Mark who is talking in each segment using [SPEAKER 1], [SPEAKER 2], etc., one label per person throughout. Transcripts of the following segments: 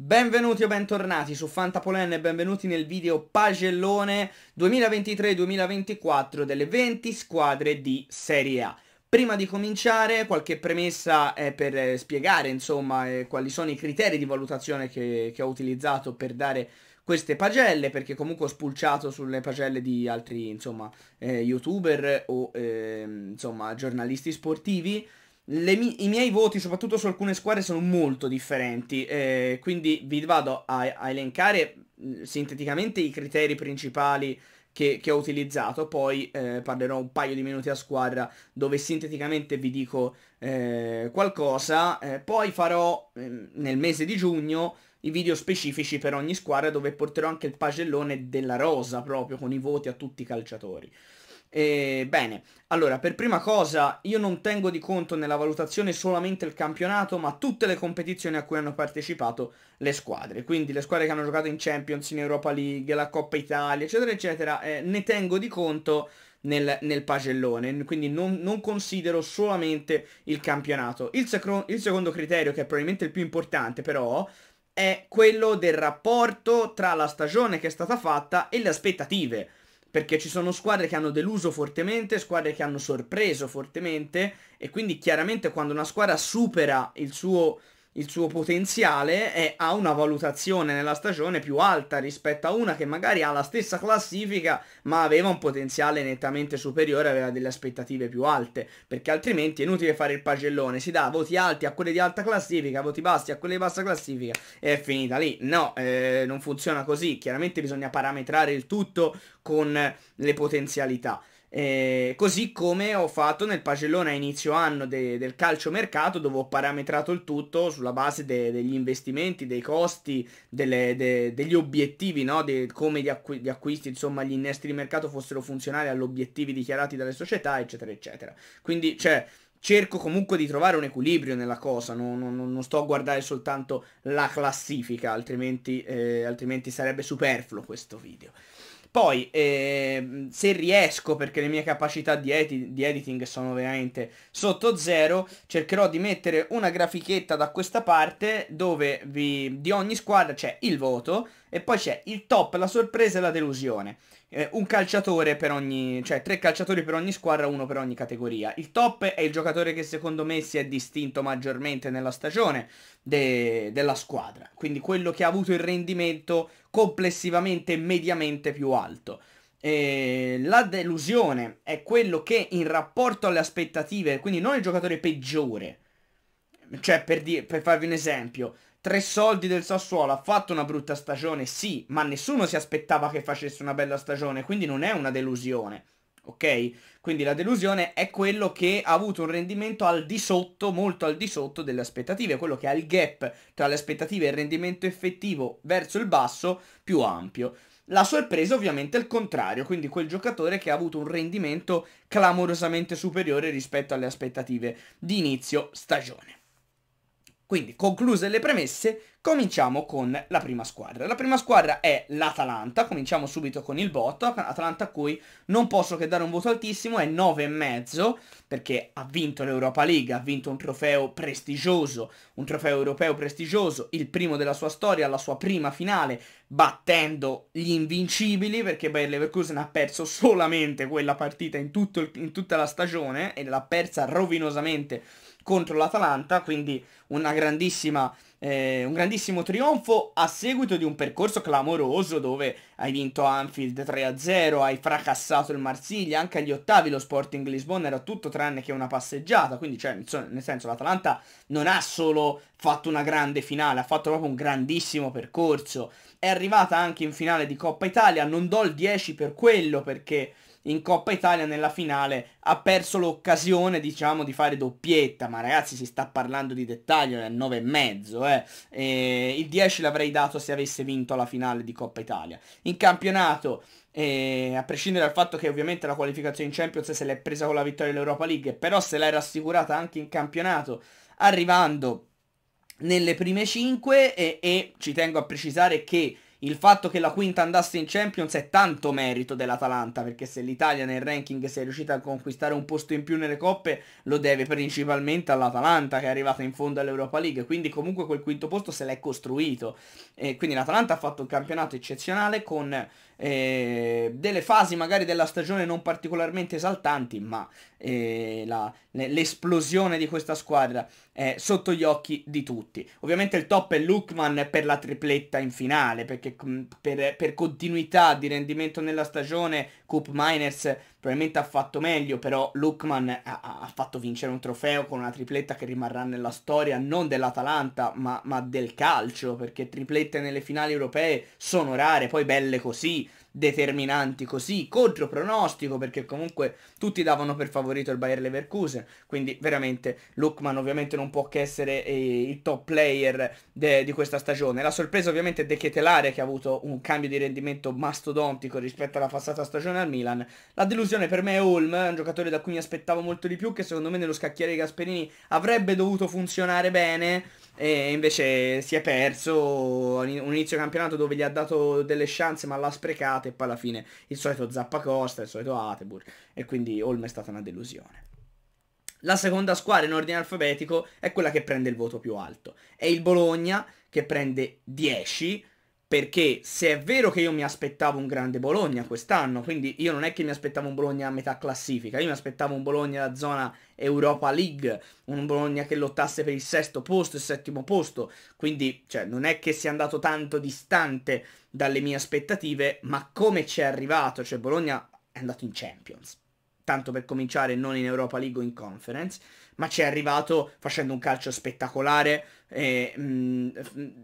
[SPEAKER 1] Benvenuti o bentornati su Fantapolen e benvenuti nel video pagellone 2023-2024 delle 20 squadre di Serie A. Prima di cominciare qualche premessa eh, per eh, spiegare insomma eh, quali sono i criteri di valutazione che, che ho utilizzato per dare queste pagelle perché comunque ho spulciato sulle pagelle di altri insomma eh, youtuber o ehm, insomma giornalisti sportivi mi I miei voti, soprattutto su alcune squadre, sono molto differenti, eh, quindi vi vado a, a elencare mm, sinteticamente i criteri principali che, che ho utilizzato, poi eh, parlerò un paio di minuti a squadra dove sinteticamente vi dico eh, qualcosa, eh, poi farò ehm, nel mese di giugno i video specifici per ogni squadra dove porterò anche il pagellone della rosa proprio con i voti a tutti i calciatori. E, ehm, bene, allora per prima cosa io non tengo di conto nella valutazione solamente il campionato ma tutte le competizioni a cui hanno partecipato le squadre, quindi le squadre che hanno giocato in Champions, in Europa League, la Coppa Italia eccetera eccetera, eh, ne tengo di conto nel, nel pagellone, quindi non, non, considero solamente il campionato. Il, secro- il secondo criterio che è probabilmente il più importante però è quello del rapporto tra la stagione che è stata fatta e le aspettative perché ci sono squadre che hanno deluso fortemente, squadre che hanno sorpreso fortemente e quindi chiaramente quando una squadra supera il suo il suo potenziale e ha una valutazione nella stagione più alta rispetto a una che magari ha la stessa classifica ma aveva un potenziale nettamente superiore, aveva delle aspettative più alte, perché altrimenti è inutile fare il pagellone, si dà voti alti a quelle di alta classifica, voti bassi a quelle di bassa classifica e è finita lì. No, eh, non funziona così, chiaramente bisogna parametrare il tutto con le potenzialità. Eh, così come ho fatto nel pagellone a inizio anno de- del calcio mercato dove ho parametrato il tutto sulla base de- degli investimenti, dei costi, delle, de- degli obiettivi, no? come gli, acqu- gli, acquisti, insomma gli innesti di mercato fossero funzionali agli obiettivi dichiarati dalle società, eccetera, eccetera. Quindi, cioè, cerco comunque di trovare un equilibrio nella cosa, non, non, non sto a guardare soltanto la classifica, altrimenti, eh, altrimenti sarebbe superfluo questo video. Poi, ehm, se riesco, perché le mie capacità di, edi di, editing sono veramente sotto zero, cercherò di mettere una grafichetta da questa parte dove vi, di ogni squadra c'è il voto e poi c'è il top, la sorpresa e la delusione. Eh, un calciatore per ogni... cioè tre calciatori per ogni squadra, uno per ogni categoria. Il top è il giocatore che secondo me si è distinto maggiormente nella stagione de, della squadra. Quindi quello che ha avuto il rendimento complessivamente mediamente più alto. Eh, la delusione è quello che in rapporto alle aspettative, quindi non il giocatore peggiore, cioè per, di- per farvi un esempio, Tre soldi del Sassuolo ha fatto una brutta stagione, sì, ma nessuno si aspettava che facesse una bella stagione, quindi non è una delusione. Ok? Quindi la delusione è quello che ha avuto un rendimento al di sotto, molto al di sotto delle aspettative, quello che ha il gap tra le aspettative e il rendimento effettivo verso il basso più ampio. La sorpresa ovviamente è il contrario, quindi quel giocatore che ha avuto un rendimento clamorosamente superiore rispetto alle aspettative di inizio stagione. Quindi, concluse le premesse, cominciamo con la prima squadra. La prima squadra è l'Atalanta, cominciamo subito con il botto, Atalanta a cui non posso che dare un voto altissimo, è 9,5 perché ha vinto l'Europa League, ha vinto un trofeo prestigioso, un trofeo europeo prestigioso, il primo della sua storia, la sua prima finale, battendo gli invincibili perché Bayer Leverkusen ha perso solamente quella partita in, tutto, in tutta la stagione e l'ha persa rovinosamente contro l'Atalanta, quindi eh, un grandissimo trionfo a seguito di un percorso clamoroso dove hai vinto Anfield 3-0, hai fracassato il Marsiglia, anche agli ottavi lo Sporting Lisbona era tutto tranne che una passeggiata, quindi cioè, nel senso l'Atalanta non ha solo fatto una grande finale, ha fatto proprio un grandissimo percorso, è arrivata anche in finale di Coppa Italia, non do il 10 per quello perché in Coppa Italia nella finale ha perso l'occasione diciamo di fare doppietta ma ragazzi si sta parlando di dettaglio è 9 e mezzo eh. E il 10 l'avrei dato se avesse vinto la finale di Coppa Italia in campionato eh, a prescindere dal fatto che ovviamente la qualificazione in Champions se l'è presa con la vittoria dell'Europa League però se l'è rassicurata anche in campionato arrivando nelle prime 5 e, e ci tengo a precisare che il fatto che la quinta andasse in Champions è tanto merito dell'Atalanta, perché se l'Italia nel ranking si è riuscita a conquistare un posto in più nelle coppe, lo deve principalmente all'Atalanta che è arrivata in fondo all'Europa League, quindi comunque quel quinto posto se l'è costruito. E quindi l'Atalanta ha fatto un campionato eccezionale con eh, delle fasi magari della stagione non particolarmente esaltanti, ma eh, la, l'esplosione di questa squadra eh, sotto gli occhi di tutti. Ovviamente il top è Lukman per la tripletta in finale, perché mm, per, per continuità di rendimento nella stagione Coop Miners probabilmente ha fatto meglio, però Lukman ha, ha, fatto vincere un trofeo con una tripletta che rimarrà nella storia non dell'Atalanta, ma, ma del calcio, perché triplette nelle finali europee sono rare, poi belle così, determinanti così, contro pronostico, perché comunque tutti davano per favorito il Bayer Leverkusen, quindi veramente Lukman ovviamente non può che essere eh, il top player de, di questa stagione. La sorpresa ovviamente è De Chetelare che ha avuto un cambio di rendimento mastodontico rispetto alla passata stagione al Milan. La delusione per me è Holm, un giocatore da cui mi aspettavo molto di più, che secondo me nello scacchiere di Gasperini avrebbe dovuto funzionare bene e invece si è perso un inizio campionato dove gli ha dato delle chance ma l'ha sprecata e poi alla fine il solito Zappacosta, il solito Atebur e quindi Olm è stata una delusione. La seconda squadra in ordine alfabetico è quella che prende il voto più alto. È il Bologna che prende 10 perché se è vero che io mi aspettavo un grande Bologna quest'anno, quindi io non è che mi aspettavo un Bologna a metà classifica, io mi aspettavo un Bologna da zona Europa League, un Bologna che lottasse per il sesto posto, il settimo posto, quindi cioè, non è che sia andato tanto distante dalle mie aspettative, ma come ci è arrivato, cioè Bologna è andato in Champions, tanto per cominciare non in Europa League o in Conference, ma ci è arrivato facendo un calcio spettacolare, eh, mh,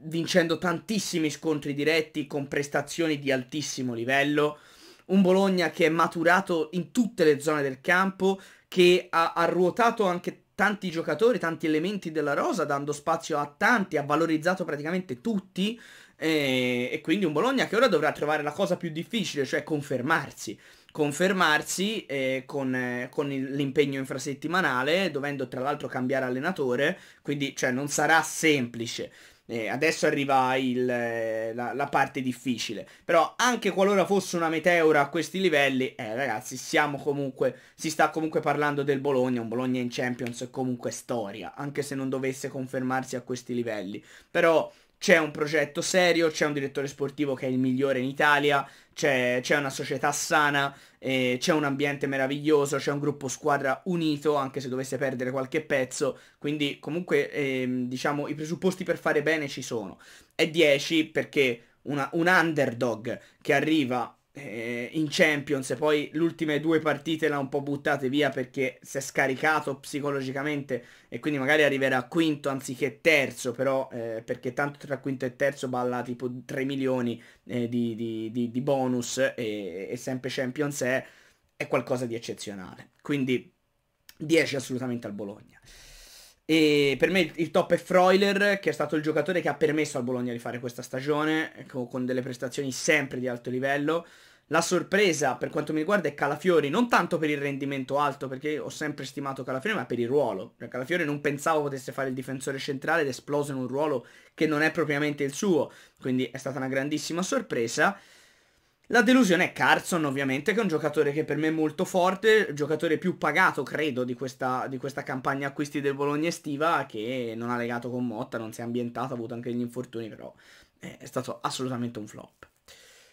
[SPEAKER 1] vincendo tantissimi scontri diretti con prestazioni di altissimo livello, un Bologna che è maturato in tutte le zone del campo, che ha, ha ruotato anche tanti giocatori, tanti elementi della rosa, dando spazio a tanti, ha valorizzato praticamente tutti. Eh, e quindi un Bologna che ora dovrà trovare la cosa più difficile, cioè confermarsi. Confermarsi eh, con, eh, con il, l'impegno infrasettimanale, dovendo tra l'altro cambiare allenatore, quindi cioè, non sarà semplice. Eh, adesso arriva il, eh, la, la, parte difficile. Però anche qualora fosse una meteora a questi livelli, eh ragazzi, siamo comunque, si sta comunque parlando del Bologna, un Bologna in Champions è comunque storia, anche se non dovesse confermarsi a questi livelli. Però c'è un progetto serio, c'è un direttore sportivo che è il migliore in Italia, c'è, c'è una società sana, eh, c'è un ambiente meraviglioso, c'è un gruppo squadra unito, anche se dovesse perdere qualche pezzo, quindi comunque eh, diciamo i presupposti per fare bene ci sono. È 10 perché una, un underdog che arriva eh, in Champions e poi le ultime due partite l'ha un po' buttate via perché si è scaricato psicologicamente e quindi magari arriverà quinto anziché terzo però eh, perché tanto tra quinto e terzo balla tipo 3 milioni eh, di, di, di, di, bonus e, e sempre Champions è, è qualcosa di eccezionale quindi 10 assolutamente al Bologna e per me il top è Freuler, che è stato il giocatore che ha permesso al Bologna di fare questa stagione, con delle prestazioni sempre di alto livello. La sorpresa per quanto mi riguarda è Calafiori, non tanto per il rendimento alto, perché ho sempre stimato Calafiori, ma per il ruolo. Cioè, Calafiori non pensavo potesse fare il difensore centrale ed esploso in un ruolo che non è propriamente il suo, quindi è stata una grandissima sorpresa. La delusione è Carson ovviamente, che è un giocatore che per me è molto forte, il giocatore più pagato credo di questa, di questa campagna acquisti del Bologna estiva, che non ha legato con Motta, non si è ambientato, ha avuto anche degli infortuni, però eh, è stato assolutamente un flop.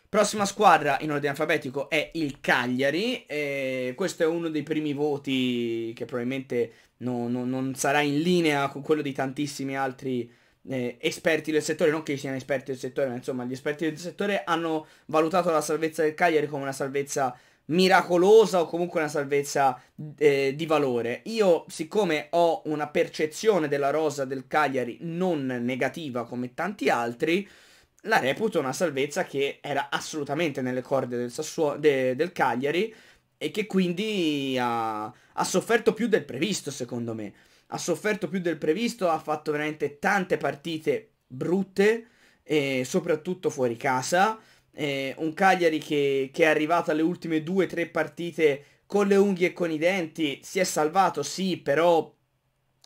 [SPEAKER 1] Prossima squadra in ordine alfabetico è il Cagliari, e questo è uno dei primi voti che probabilmente non, non, non sarà in linea con quello di tantissimi altri eh, esperti del settore, non che siano esperti del settore, ma insomma gli esperti del settore hanno valutato la salvezza del Cagliari come una salvezza miracolosa o comunque una salvezza eh, di valore. Io, siccome ho una percezione della rosa del Cagliari non negativa come tanti altri, la reputo una salvezza che era assolutamente nelle corde del, Sassuo- de- del Cagliari e che quindi ha, ha sofferto più del previsto, secondo me ha sofferto più del previsto, ha fatto veramente tante partite brutte, eh, soprattutto fuori casa. Eh, un Cagliari che, che è arrivato alle ultime due o tre partite con le unghie e con i denti, si è salvato sì, però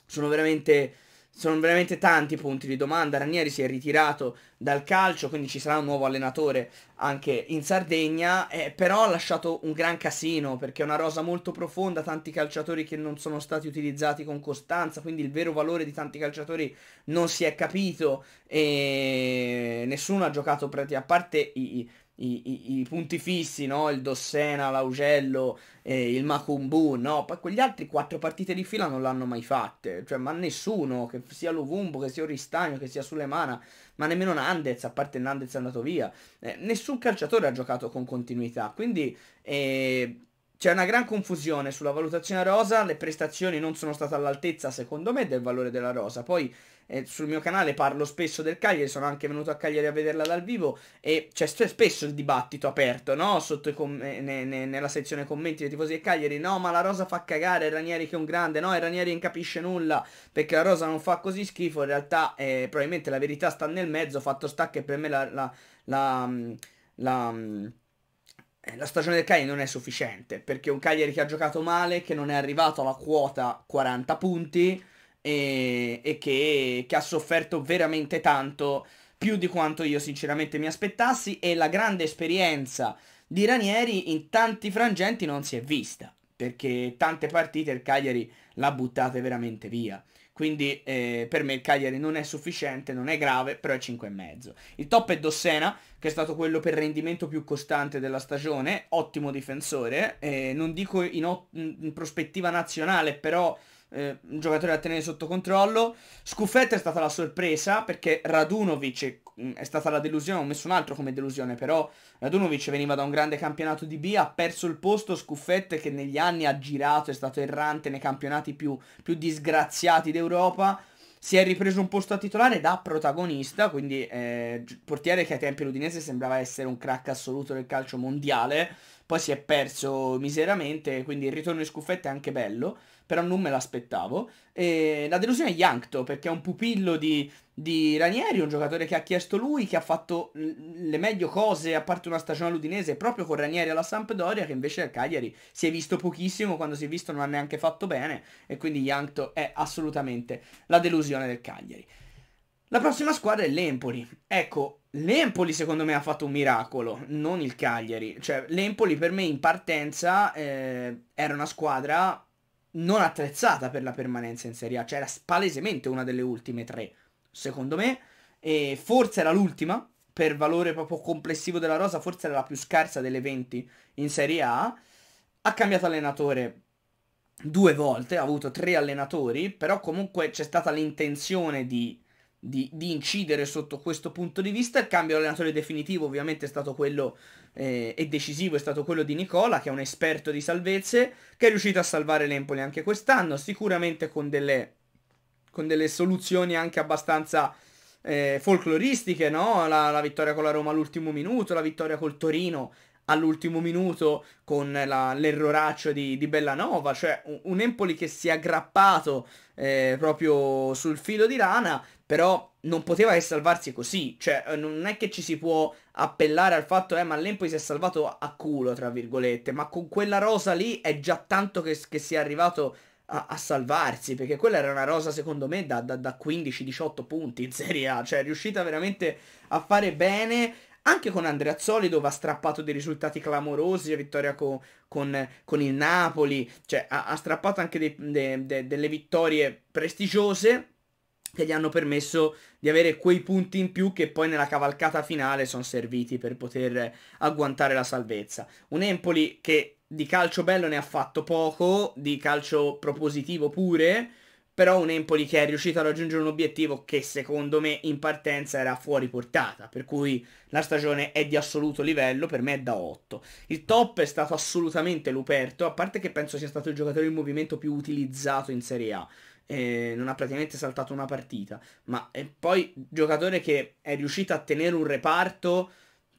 [SPEAKER 1] sono veramente sono veramente tanti i punti di domanda. Ranieri si è ritirato dal calcio, quindi ci sarà un nuovo allenatore anche in Sardegna, eh, però ha lasciato un gran casino perché è una rosa molto profonda, tanti calciatori che non sono stati utilizzati con costanza, quindi il vero valore di tanti calciatori non si è capito e nessuno ha giocato praticamente, a parte i i, i, i, punti fissi, no? il Dossena, l'Augello, eh, il Macumbu, no? poi quegli altri quattro partite di fila non l'hanno mai fatte, cioè, ma nessuno, che sia Lovumbo, che sia Oristagno, che sia Sulemana, ma nemmeno Nandez, a parte Nandez è andato via, eh, nessun calciatore ha giocato con continuità, quindi eh, c'è una gran confusione sulla valutazione rosa, le prestazioni non sono state all'altezza secondo me del valore della rosa, poi eh, sul mio canale parlo spesso del Cagliari, sono anche venuto a Cagliari a vederla dal vivo e c'è spesso il dibattito aperto, no? Sotto ne ne nella sezione commenti dei tifosi del Cagliari, no ma la Rosa fa cagare, Ranieri che è un grande, no e Ranieri non capisce nulla perché la Rosa non fa così schifo, in realtà eh, probabilmente la verità sta nel mezzo, fatto sta che per me la, la, la, mm, la mm, eh, la stagione del Cagliari non è sufficiente perché un Cagliari che ha giocato male, che non è arrivato alla quota 40 punti, e, e che, che ha sofferto veramente tanto, più di quanto io sinceramente mi aspettassi e la grande esperienza di Ranieri in tanti frangenti non si è vista, perché tante partite il Cagliari l'ha buttate veramente via. Quindi eh, per me il Cagliari non è sufficiente, non è grave, però è 5,5. Il top è Dossena, che è stato quello per rendimento più costante della stagione, ottimo difensore, eh, non dico in, in prospettiva nazionale, però eh, un giocatore da tenere sotto controllo. Scuffetta è stata la sorpresa perché Radunovic mm, è, stata la delusione, ho messo un altro come delusione, però Radunovic veniva da un grande campionato di B, ha perso il posto, Scuffette che negli anni ha girato, è stato errante nei campionati più, più disgraziati d'Europa. Si è ripreso un posto a titolare da protagonista, quindi eh, portiere che ai tempi l'Udinese sembrava essere un crack assoluto del calcio mondiale, poi si è perso miseramente, quindi il ritorno di scuffette è anche bello però non me l'aspettavo. E la delusione è Yankto, perché è un pupillo di, di Ranieri, un giocatore che ha chiesto lui, che ha fatto le meglio cose, a parte una stagione all'Udinese, proprio con Ranieri alla Sampdoria, che invece al Cagliari si è visto pochissimo, quando si è visto non ha neanche fatto bene, e quindi Yankto è assolutamente la delusione del Cagliari. La prossima squadra è l'Empoli. Ecco, L'Empoli secondo me ha fatto un miracolo, non il Cagliari. Cioè, l'Empoli per me in partenza eh, era una squadra non attrezzata per la permanenza in Serie A, cioè era palesemente una delle ultime tre, secondo me, e forse era l'ultima per valore proprio complessivo della rosa, forse era la più scarsa delle 20 in Serie A, ha cambiato allenatore due volte, ha avuto tre allenatori, però comunque c'è stata l'intenzione di, di, di incidere sotto questo punto di vista, il cambio allenatore definitivo ovviamente è stato quello eh, e decisivo è stato quello di Nicola, che è un esperto di salvezze, che è riuscito a salvare l'Empoli anche quest'anno, sicuramente con delle, con delle soluzioni anche abbastanza eh, folcloristiche, no? la, la vittoria con la Roma all'ultimo minuto, la vittoria col Torino all'ultimo minuto con la, l'erroraccio di, di Bellanova, cioè un, un, Empoli che si è aggrappato eh, proprio sul filo di rana, però non poteva che salvarsi così, cioè eh, non è che ci si può appellare al fatto eh ma l'Empoli si è salvato a culo, tra virgolette, ma con quella rosa lì è già tanto che, che si è arrivato a, a, salvarsi, perché quella era una rosa secondo me da, da, da 15-18 punti in Serie A, cioè è riuscita veramente a fare bene, anche con Andreazzoli dove ha strappato dei risultati clamorosi, vittoria co- con, con, il Napoli, cioè ha, ha strappato anche dei, de, de, delle vittorie prestigiose che gli hanno permesso di avere quei punti in più che poi nella cavalcata finale sono serviti per poter agguantare la salvezza. Un Empoli che di calcio bello ne ha fatto poco, di calcio propositivo pure, però un Empoli che è riuscito a raggiungere un obiettivo che secondo me in partenza era fuori portata, per cui la stagione è di assoluto livello, per me è da 8. Il top è stato assolutamente Luperto, a parte che penso sia stato il giocatore in movimento più utilizzato in Serie A. Eh, non ha praticamente saltato una partita, ma poi giocatore che è riuscito a tenere un reparto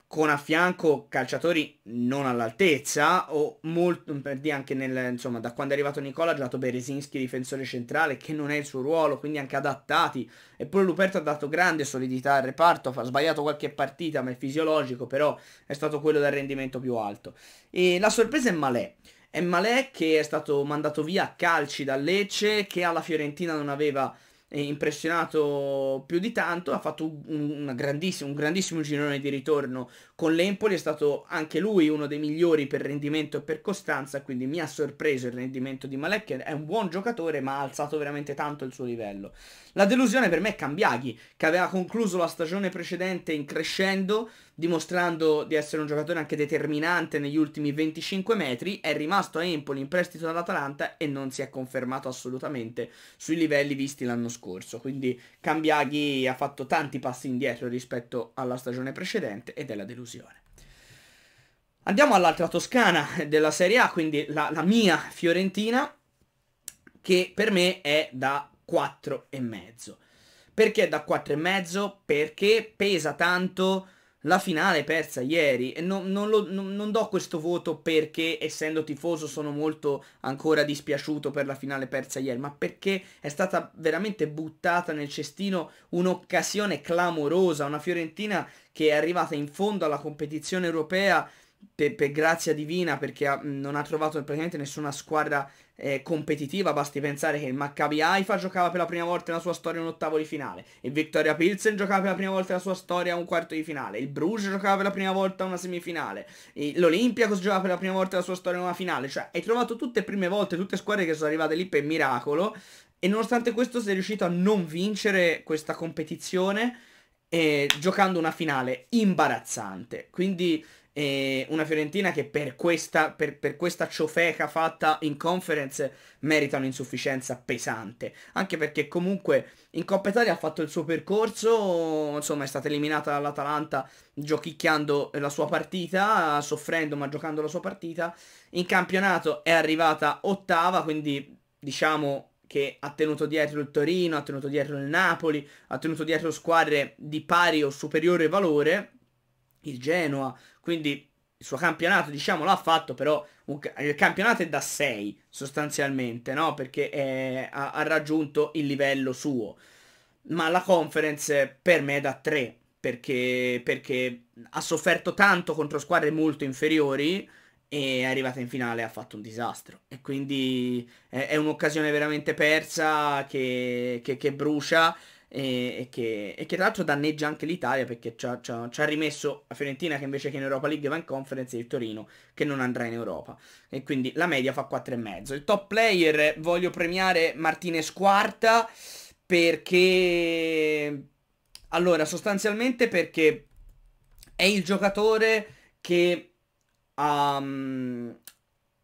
[SPEAKER 1] con a fianco calciatori non all'altezza o molto, mm, per dire anche nel, insomma, da quando è arrivato Nicola ha giocato Beresinski difensore centrale che non è il suo ruolo, quindi anche adattati. Eppure Luperto ha dato grande solidità al reparto, ha sbagliato qualche partita, ma è fisiologico, però è stato quello del rendimento più alto. E la sorpresa è Malè. È Malè che è stato mandato via a calci da Lecce, che alla Fiorentina non aveva impressionato più di tanto, ha fatto un, un, grandissimo, un grandissimo girone di ritorno con l'Empoli è stato anche lui uno dei migliori per rendimento e per costanza, quindi mi ha sorpreso il rendimento di Malek, è un buon giocatore ma ha alzato veramente tanto il suo livello. La delusione per me è Cambiaghi, che aveva concluso la stagione precedente in crescendo, dimostrando di essere un giocatore anche determinante negli ultimi 25 metri, è rimasto a Empoli in prestito dall'Atalanta e non si è confermato assolutamente sui livelli visti l'anno scorso. Quindi Cambiaghi ha fatto tanti passi indietro rispetto alla stagione precedente ed è la delusione delusione. Andiamo all'altra Toscana della Serie A, quindi la, la mia Fiorentina, che per me è da 4,5. Perché da 4,5? Perché pesa tanto la finale persa ieri e non, non, lo, non, non, do questo voto perché essendo tifoso sono molto ancora dispiaciuto per la finale persa ieri, ma perché è stata veramente buttata nel cestino un'occasione clamorosa, una Fiorentina che è arrivata in fondo alla competizione europea per, per, grazia divina perché ha, non ha trovato praticamente nessuna squadra eh, competitiva, basti pensare che il Maccabi Haifa giocava per la prima volta nella sua storia un ottavo di finale, il Victoria Pilsen giocava per la prima volta nella sua storia un quarto di finale, il Bruges giocava per la prima volta una semifinale, l'Olympiacos giocava per la prima volta nella sua storia una finale, cioè hai trovato tutte prime volte, tutte squadre che sono arrivate lì per miracolo e nonostante questo sei riuscito a non vincere questa competizione eh, giocando una finale imbarazzante, quindi e una Fiorentina che per questa, per, per questa ciofeca fatta in conference merita un'insufficienza pesante. Anche perché comunque in Coppa Italia ha fatto il suo percorso, insomma è stata eliminata dall'Atalanta giochicchiando la sua partita, soffrendo ma giocando la sua partita. In campionato è arrivata ottava, quindi diciamo che ha tenuto dietro il Torino, ha tenuto dietro il Napoli, ha tenuto dietro squadre di pari o superiore valore il Genoa, quindi il suo campionato diciamo l'ha fatto, però il campionato è da 6 sostanzialmente, no? perché è, eh, ha, ha raggiunto il livello suo, ma la conference per me è da 3, perché, perché ha sofferto tanto contro squadre molto inferiori, e è arrivata in finale e ha fatto un disastro. E quindi è, un'occasione veramente persa che, che, che brucia e, e, che, e, che, tra l'altro danneggia anche l'Italia perché ci ha, rimesso la Fiorentina che invece che in Europa League va in conference e il Torino che non andrà in Europa e quindi la media fa 4,5 il top player voglio premiare Martinez quarta perché allora sostanzialmente perché è il giocatore che um,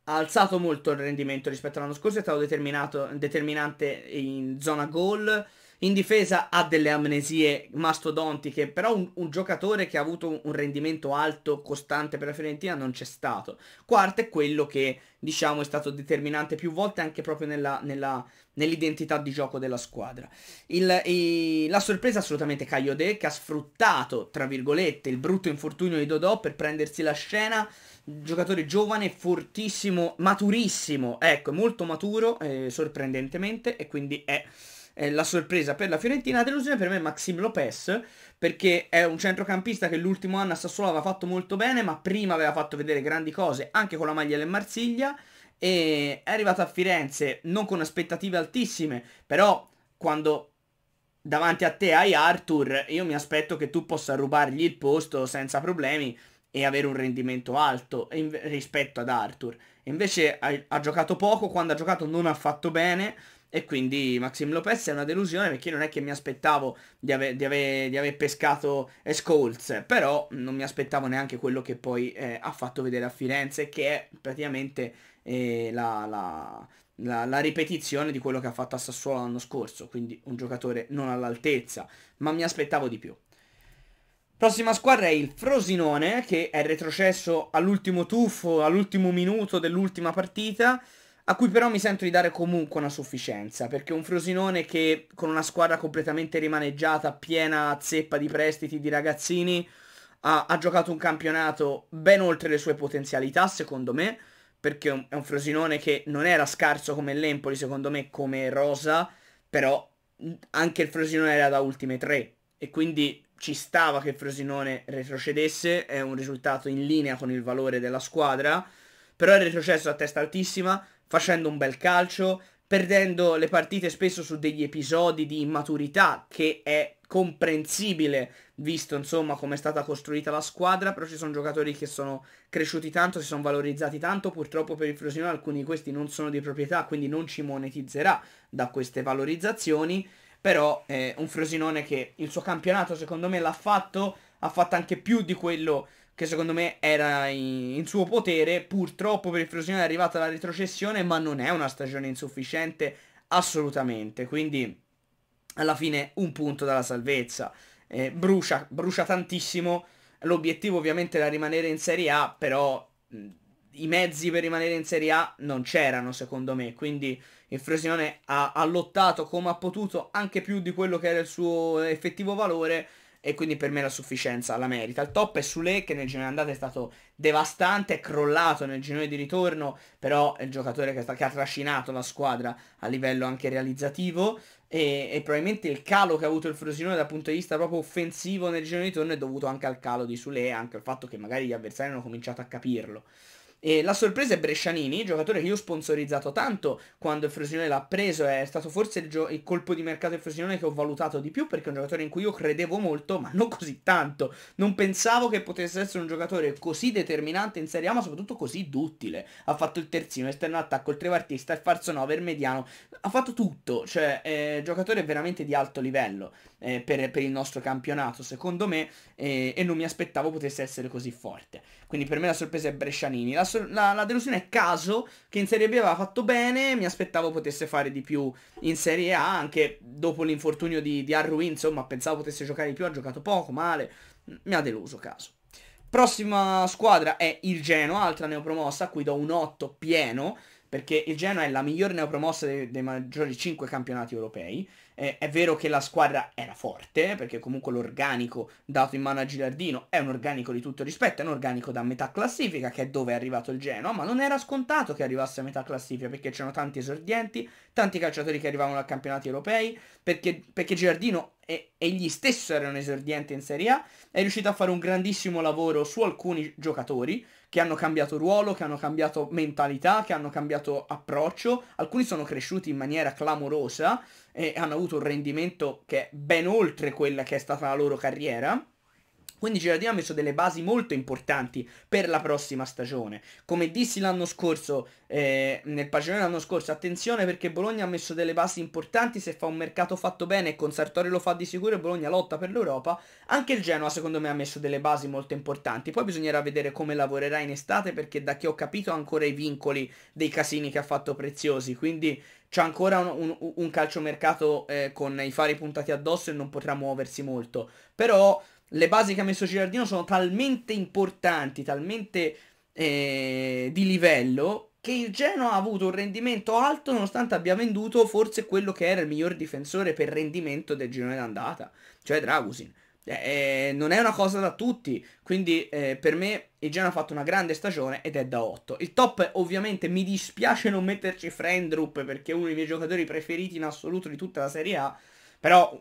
[SPEAKER 1] ha alzato molto il rendimento rispetto all'anno scorso, è stato determinante in zona gol, in difesa ha delle amnesie mastodontiche, però un, un giocatore che ha avuto un, un, rendimento alto, costante per la Fiorentina non c'è stato. Quarto è quello che diciamo è stato determinante più volte anche proprio nella, nella, nell'identità di gioco della squadra. Il, il, la sorpresa è assolutamente Cagliode che ha sfruttato, tra virgolette, il brutto infortunio di Dodò per prendersi la scena giocatore giovane, fortissimo, maturissimo, ecco, molto maturo, eh, sorprendentemente, e quindi è eh, la sorpresa per la Fiorentina, la delusione per me è Maxim Lopez, perché è un centrocampista che l'ultimo anno a Sassuolo aveva fatto molto bene, ma prima aveva fatto vedere grandi cose anche con la maglia del Marsiglia, e è arrivato a Firenze non con aspettative altissime, però quando davanti a te hai Arthur, io mi aspetto che tu possa rubargli il posto senza problemi e avere un rendimento alto rispetto ad Arthur. Invece ha, ha giocato poco, quando ha giocato non ha fatto bene e quindi Maxim Lopez è una delusione perché non è che mi aspettavo di aver, di aver, di aver pescato Scholes, però non mi aspettavo neanche quello che poi eh, ha fatto vedere a Firenze, che è praticamente eh, la, la, la, la, ripetizione di quello che ha fatto a Sassuolo l'anno scorso, quindi un giocatore non all'altezza, ma mi aspettavo di più. Prossima squadra è il Frosinone, che è retrocesso all'ultimo tuffo, all'ultimo minuto dell'ultima partita a cui però mi sento di dare comunque una sufficienza, perché un Frosinone che con una squadra completamente rimaneggiata, piena zeppa di prestiti di ragazzini, ha, ha giocato un campionato ben oltre le sue potenzialità, secondo me, perché è un Frosinone che non era scarso come l'Empoli, secondo me, come Rosa, però anche il Frosinone era da ultime tre, e quindi ci stava che il Frosinone retrocedesse, è un risultato in linea con il valore della squadra, però è retrocesso a testa altissima, facendo un bel calcio, perdendo le partite spesso su degli episodi di immaturità che è comprensibile visto insomma come è stata costruita la squadra, però ci sono giocatori che sono cresciuti tanto, si sono valorizzati tanto, purtroppo per il Frosinone alcuni di questi non sono di proprietà, quindi non ci monetizzerà da queste valorizzazioni, però è un Frosinone che il suo campionato secondo me l'ha fatto, ha fatto anche più di quello che secondo me era in, suo potere, purtroppo per il Frosinone è arrivata la retrocessione, ma non è una stagione insufficiente assolutamente, quindi alla fine un punto dalla salvezza, eh, brucia, brucia tantissimo, l'obiettivo ovviamente era rimanere in Serie A, però mh, i mezzi per rimanere in Serie A non c'erano secondo me, quindi il Frosinone ha, ha lottato come ha potuto anche più di quello che era il suo effettivo valore, e quindi per me la sufficienza la merita. Il top è Sule che nel girone andata è stato devastante, è crollato nel girone di ritorno, però è il giocatore che, sta, che ha trascinato la squadra a livello anche realizzativo e, e, probabilmente il calo che ha avuto il Frosinone dal punto di vista proprio offensivo nel girone di ritorno è dovuto anche al calo di Sule e anche al fatto che magari gli avversari hanno cominciato a capirlo. E la sorpresa è Brescianini, giocatore che io ho sponsorizzato tanto quando il Frosinone l'ha preso, è stato forse il, gio- il colpo di mercato del Frosinone che ho valutato di più perché è un giocatore in cui io credevo molto, ma non così tanto. Non pensavo che potesse essere un giocatore così determinante in Serie A, ma soprattutto così duttile. Ha fatto il terzino, esterno attacco, il trevartista, il falso 9, il mediano, ha fatto tutto, cioè è giocatore veramente di alto livello eh, per, per, il nostro campionato secondo me eh, e non mi aspettavo potesse essere così forte. Quindi per me la sorpresa è Brescianini. La, la, la delusione è Caso che in Serie B aveva fatto bene, mi aspettavo potesse fare di più in Serie A anche dopo l'infortunio di, di Arruin, insomma pensavo potesse giocare di più, ha giocato poco, male, mi ha deluso Caso. Prossima squadra è il Genoa, altra neopromossa, a cui do un 8 pieno, perché il Genoa è la miglior neopromossa dei, dei maggiori 5 campionati europei, eh, è vero che la squadra era forte, perché comunque l'organico dato in mano a Gilardino è un organico di tutto rispetto, è un organico da metà classifica, che è dove è arrivato il Genoa, ma non era scontato che arrivasse a metà classifica, perché c'erano tanti esordienti, tanti calciatori che arrivavano da campionati europei, perché, perché Gilardino e, egli stesso era un esordiente in Serie A, è riuscito a fare un grandissimo lavoro su alcuni giocatori che hanno cambiato ruolo, che hanno cambiato mentalità, che hanno cambiato approccio, alcuni sono cresciuti in maniera clamorosa, e hanno avuto un rendimento che è ben oltre quella che è stata la loro carriera quindi Girardino ha messo delle basi molto importanti per la prossima stagione. Come dissi l'anno scorso, eh, nel pagellone dell'anno scorso, attenzione perché Bologna ha messo delle basi importanti, se fa un mercato fatto bene e con Sartori lo fa di sicuro e Bologna lotta per l'Europa, anche il Genoa secondo me ha messo delle basi molto importanti. Poi bisognerà vedere come lavorerà in estate perché da che ho capito ha ancora i vincoli dei casini che ha fatto preziosi, quindi c'è ancora un, un, un calciomercato eh, con i fari puntati addosso e non potrà muoversi molto. Però le basi che ha messo Girardino sono talmente importanti, talmente eh, di livello, che il Genoa ha avuto un rendimento alto nonostante abbia venduto forse quello che era il miglior difensore per rendimento del girone d'andata, cioè Dragusin. Eh, eh non è una cosa da tutti, quindi eh, per me il Genoa ha fatto una grande stagione ed è da 8. Il top ovviamente mi dispiace non metterci Friendrup perché è uno dei miei giocatori preferiti in assoluto di tutta la Serie A, però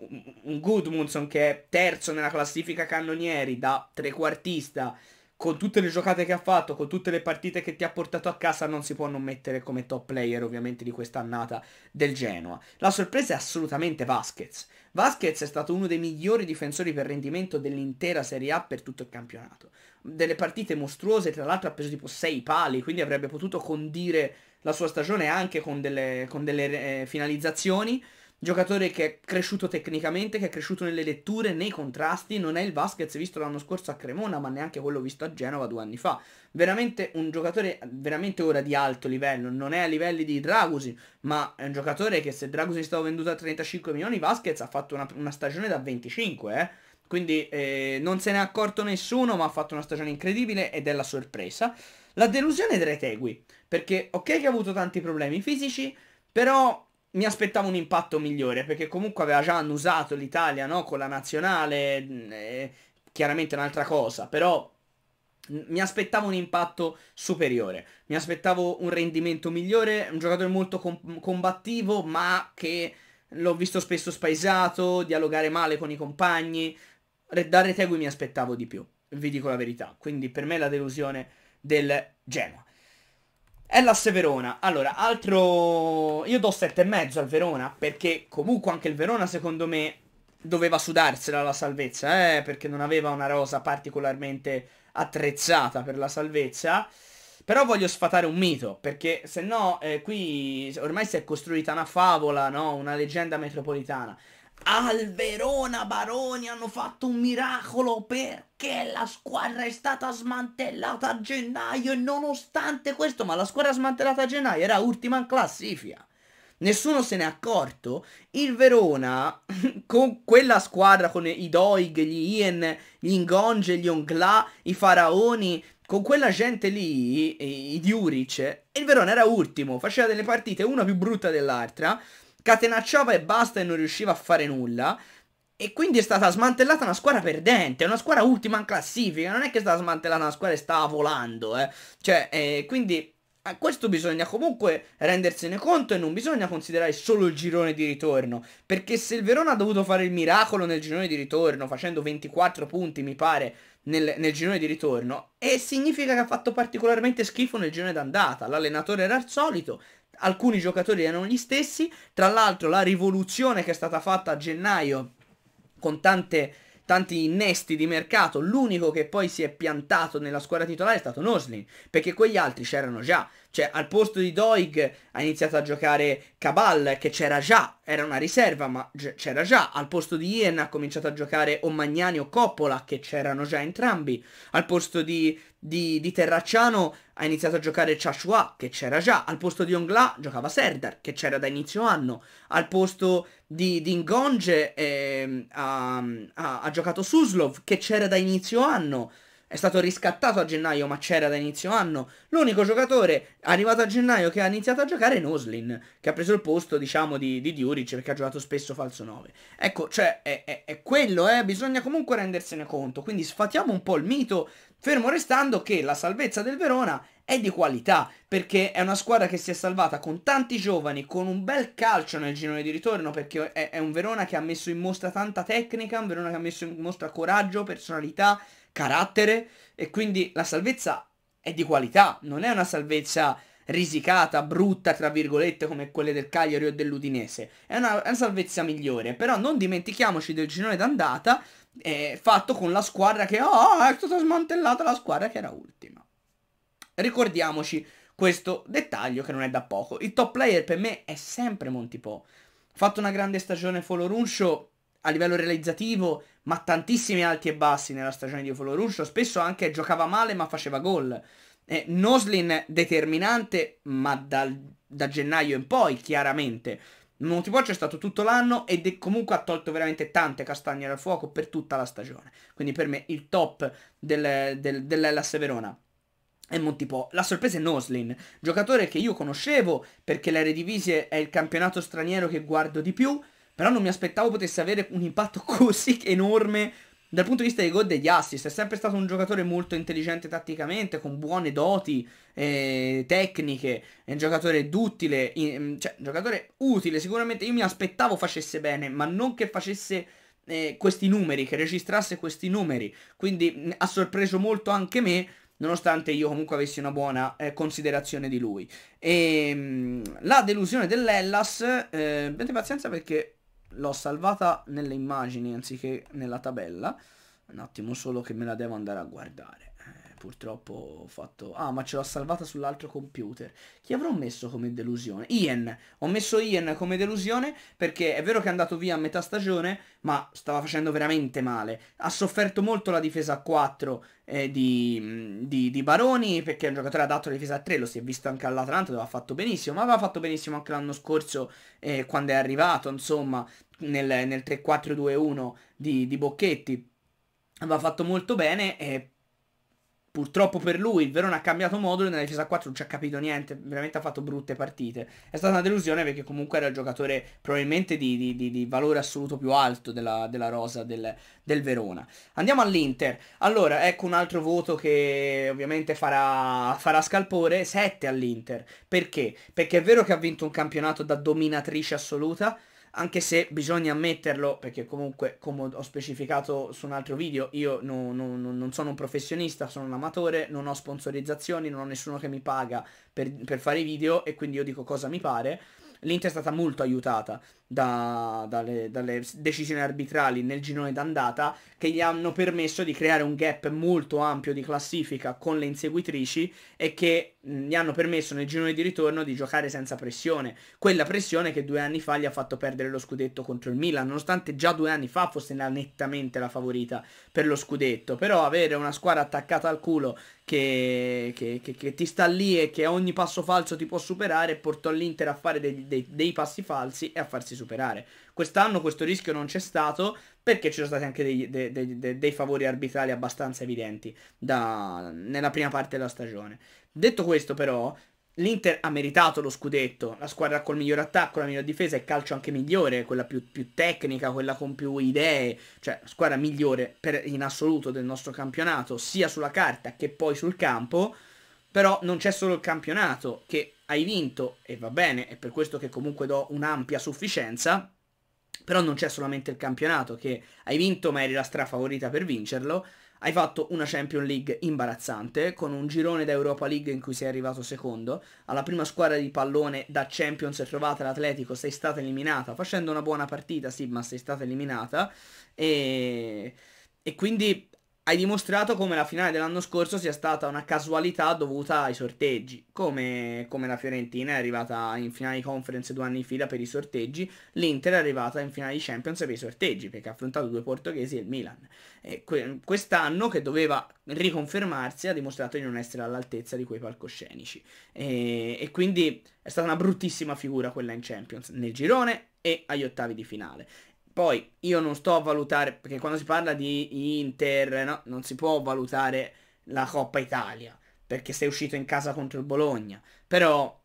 [SPEAKER 1] un Goodmunson che è terzo nella classifica cannonieri da trequartista, con tutte le giocate che ha fatto, con tutte le partite che ti ha portato a casa, non si può non mettere come top player ovviamente di quest'annata del Genoa. La sorpresa è assolutamente Vasquez. Vasquez è stato uno dei migliori difensori per rendimento dell'intera Serie A per tutto il campionato. Delle partite mostruose, tra l'altro ha preso tipo 6 pali, quindi avrebbe potuto condire la sua stagione anche con delle, con delle eh, finalizzazioni giocatore che è cresciuto tecnicamente, che è cresciuto nelle letture, nei contrasti, non è il Vasquez visto l'anno scorso a Cremona, ma neanche quello visto a Genova due anni fa. Veramente un giocatore veramente ora di alto livello, non è a livelli di Dragusin, ma è un giocatore che se Dragusin stava venduto a 35 milioni, Vasquez ha fatto una, una stagione da 25, eh. Quindi eh, non se n'è accorto nessuno, ma ha fatto una stagione incredibile ed è la sorpresa. La delusione è Retegui, perché ok che ha avuto tanti problemi fisici, però mi aspettavo un impatto migliore perché comunque aveva già annusato l'Italia no? con la nazionale, eh, chiaramente un'altra cosa, però mi aspettavo un impatto superiore, mi aspettavo un rendimento migliore, un giocatore molto com- combattivo ma che l'ho visto spesso spaesato, dialogare male con i compagni, da Retegui mi aspettavo di più, vi dico la verità, quindi per me la delusione del Genoa. È l'asse Verona. Allora, altro... Io do e mezzo al Verona, perché comunque anche il Verona, secondo me, doveva sudarsela la salvezza, eh, perché non aveva una rosa particolarmente attrezzata per la salvezza. Però voglio sfatare un mito, perché se no eh, qui ormai si è costruita una favola, no? una leggenda metropolitana al Verona Baroni hanno fatto un miracolo perché la squadra è stata smantellata a gennaio e nonostante questo, ma la squadra smantellata a gennaio era ultima in classifica. Nessuno se n'è accorto. Il Verona, con quella squadra, con i Doig, gli Ien, gli Ingonge, gli Ongla, i Faraoni, con quella gente lì, i Diuric, il Verona era ultimo, faceva delle partite una più brutta dell'altra catenacciava e basta e non riusciva a fare nulla. E quindi è stata smantellata una squadra perdente, una squadra ultima in classifica. Non è che è stata smantellata una squadra e stava volando, eh. Cioè, eh, quindi a questo bisogna comunque rendersene conto e non bisogna considerare solo il girone di ritorno. Perché se il Verona ha dovuto fare il miracolo nel girone di ritorno, facendo 24 punti, mi pare, nel, nel girone di ritorno, e significa che ha fatto particolarmente schifo nel girone d'andata. L'allenatore era al solito, alcuni giocatori erano gli stessi, tra l'altro la rivoluzione che è stata fatta a gennaio con tante, tanti innesti di mercato, l'unico che poi si è piantato nella squadra titolare è stato Noslin, perché quegli altri c'erano già, cioè al posto di Doig ha iniziato a giocare Cabal che c'era già, era una riserva ma c'era già, al posto di Ian ha cominciato a giocare o Magnani o Coppola che c'erano già entrambi, al posto di di, di, Terracciano ha iniziato a giocare Chashua, che c'era già, al posto di Ongla giocava Serdar, che c'era da inizio anno, al posto di, di Ngonge eh, ha, ha, ha, giocato Suslov, che c'era da inizio anno, è stato riscattato a gennaio ma c'era da inizio anno, l'unico giocatore arrivato a gennaio che ha iniziato a giocare è Noslin, che ha preso il posto diciamo di, di Diuric perché ha giocato spesso falso 9, ecco cioè è, è, è quello, eh. bisogna comunque rendersene conto, quindi sfatiamo un po' il mito Fermo restando che la salvezza del Verona è di qualità, perché è una squadra che si è salvata con tanti giovani, con un bel calcio nel girone di ritorno, perché è, è un Verona che ha messo in mostra tanta tecnica, un Verona che ha messo in mostra coraggio, personalità, carattere, e quindi la salvezza è di qualità, non è una salvezza risicata, brutta, tra virgolette, come quelle del Cagliari o dell'Udinese. È una, è una salvezza migliore, però non dimentichiamoci del girone d'andata, eh, fatto con la squadra che oh, è stata smantellata la squadra che era ultima. Ricordiamoci questo dettaglio che non è da poco. Il top player per me è sempre Montipò. Ha fatto una grande stagione Follow Foloruncio a livello realizzativo, ma tantissimi alti e bassi nella stagione di Follow Foloruncio. Spesso anche giocava male ma faceva gol. Eh, Noslin determinante, ma dal, da gennaio in poi, chiaramente Monty Watch è stato tutto l'anno ed è comunque ha tolto veramente tante castagne dal fuoco per tutta la stagione. Quindi per me il top del, del, dell'Ellas Verona è Montipo. La sorpresa è Noslin, giocatore che io conoscevo perché l'Eredivisie è il campionato straniero che guardo di più, però non mi aspettavo potesse avere un impatto così enorme dal punto di vista dei gol degli assist, è sempre stato un giocatore molto intelligente tatticamente, con buone doti eh, tecniche, è un giocatore duttile, in, mm, cioè un giocatore utile, sicuramente io mi aspettavo facesse bene, ma non che facesse eh, questi numeri, che registrasse questi numeri, quindi mm, ha sorpreso molto anche me, nonostante io comunque avessi una buona eh, considerazione di lui. E, ehm, mh, la delusione dell'Ellas, eh, abbiate pazienza perché l'ho salvata nelle immagini anziché nella tabella. Un attimo solo che me la devo andare a guardare purtroppo ho fatto... Ah, ma ce l'ho salvata sull'altro computer. Chi avrò messo come delusione? Ian. Ho messo Ian come delusione perché è vero che è andato via a metà stagione, ma stava facendo veramente male. Ha sofferto molto la difesa a 4 eh, di, di, di, Baroni perché è un giocatore adatto alla difesa a 3, lo si è visto anche all'Atalanta dove ha fatto benissimo, ma aveva fatto benissimo anche l'anno scorso eh, quando è arrivato, insomma, nel, nel 3-4-2-1 di, di Bocchetti aveva fatto molto bene e Purtroppo per lui il Verona ha cambiato modulo e nella difesa 4 non ci ha capito niente, veramente ha fatto brutte partite. È stata una delusione perché comunque era il giocatore probabilmente di, di, di, di valore assoluto più alto della, della rosa del, del, Verona. Andiamo all'Inter. Allora, ecco un altro voto che ovviamente farà, farà scalpore, 7 all'Inter. Perché? Perché è vero che ha vinto un campionato da dominatrice assoluta, anche se bisogna ammetterlo, perché comunque, come ho specificato su un altro video, io non, non, non sono un professionista, sono un amatore, non ho sponsorizzazioni, non ho nessuno che mi paga per, per fare video e quindi io dico cosa mi pare, l'Inter è stata molto aiutata da, dalle, dalle, decisioni arbitrali nel girone d'andata che gli hanno permesso di creare un gap molto ampio di classifica con le inseguitrici e che gli hanno permesso nel girone di ritorno di giocare senza pressione. Quella pressione che due anni fa gli ha fatto perdere lo scudetto contro il Milan, nonostante già due anni fa fosse nettamente la favorita per lo scudetto. Però avere una squadra attaccata al culo che, che, che, che ti sta lì e che a ogni passo falso ti può superare portò l'Inter a fare dei, dei, dei passi falsi e a farsi superare superare. Quest'anno questo rischio non c'è stato perché ci sono stati anche dei, dei, dei, dei favori arbitrali abbastanza evidenti da, nella prima parte della stagione. Detto questo però, L'Inter ha meritato lo scudetto, la squadra col miglior attacco, la miglior difesa e calcio anche migliore, quella più, più, tecnica, quella con più idee, cioè squadra migliore per, in assoluto del nostro campionato, sia sulla carta che poi sul campo, però non c'è solo il campionato che hai vinto e va bene, è per questo che comunque do un'ampia sufficienza, però non c'è solamente il campionato che hai vinto ma eri la strafavorita per vincerlo, hai fatto una Champions League imbarazzante, con un girone da Europa League in cui sei arrivato secondo, alla prima squadra di pallone da Champions è trovata l'Atletico, sei stata eliminata, facendo una buona partita sì, ma sei stata eliminata, e, e quindi hai dimostrato come la finale dell'anno scorso sia stata una casualità dovuta ai sorteggi, come, come la Fiorentina è arrivata in finale di conference due anni in fila per i sorteggi, l'Inter è arrivata in finale di Champions per i sorteggi, perché ha affrontato due portoghesi e il Milan. E que quest'anno, che doveva riconfermarsi, ha dimostrato di non essere all'altezza di quei palcoscenici. E, e quindi è stata una bruttissima figura quella in Champions, nel girone e agli ottavi di finale. Poi io non sto a valutare, perché quando si parla di Inter, no, non si può valutare la Coppa Italia, perché sei uscito in casa contro il Bologna. Però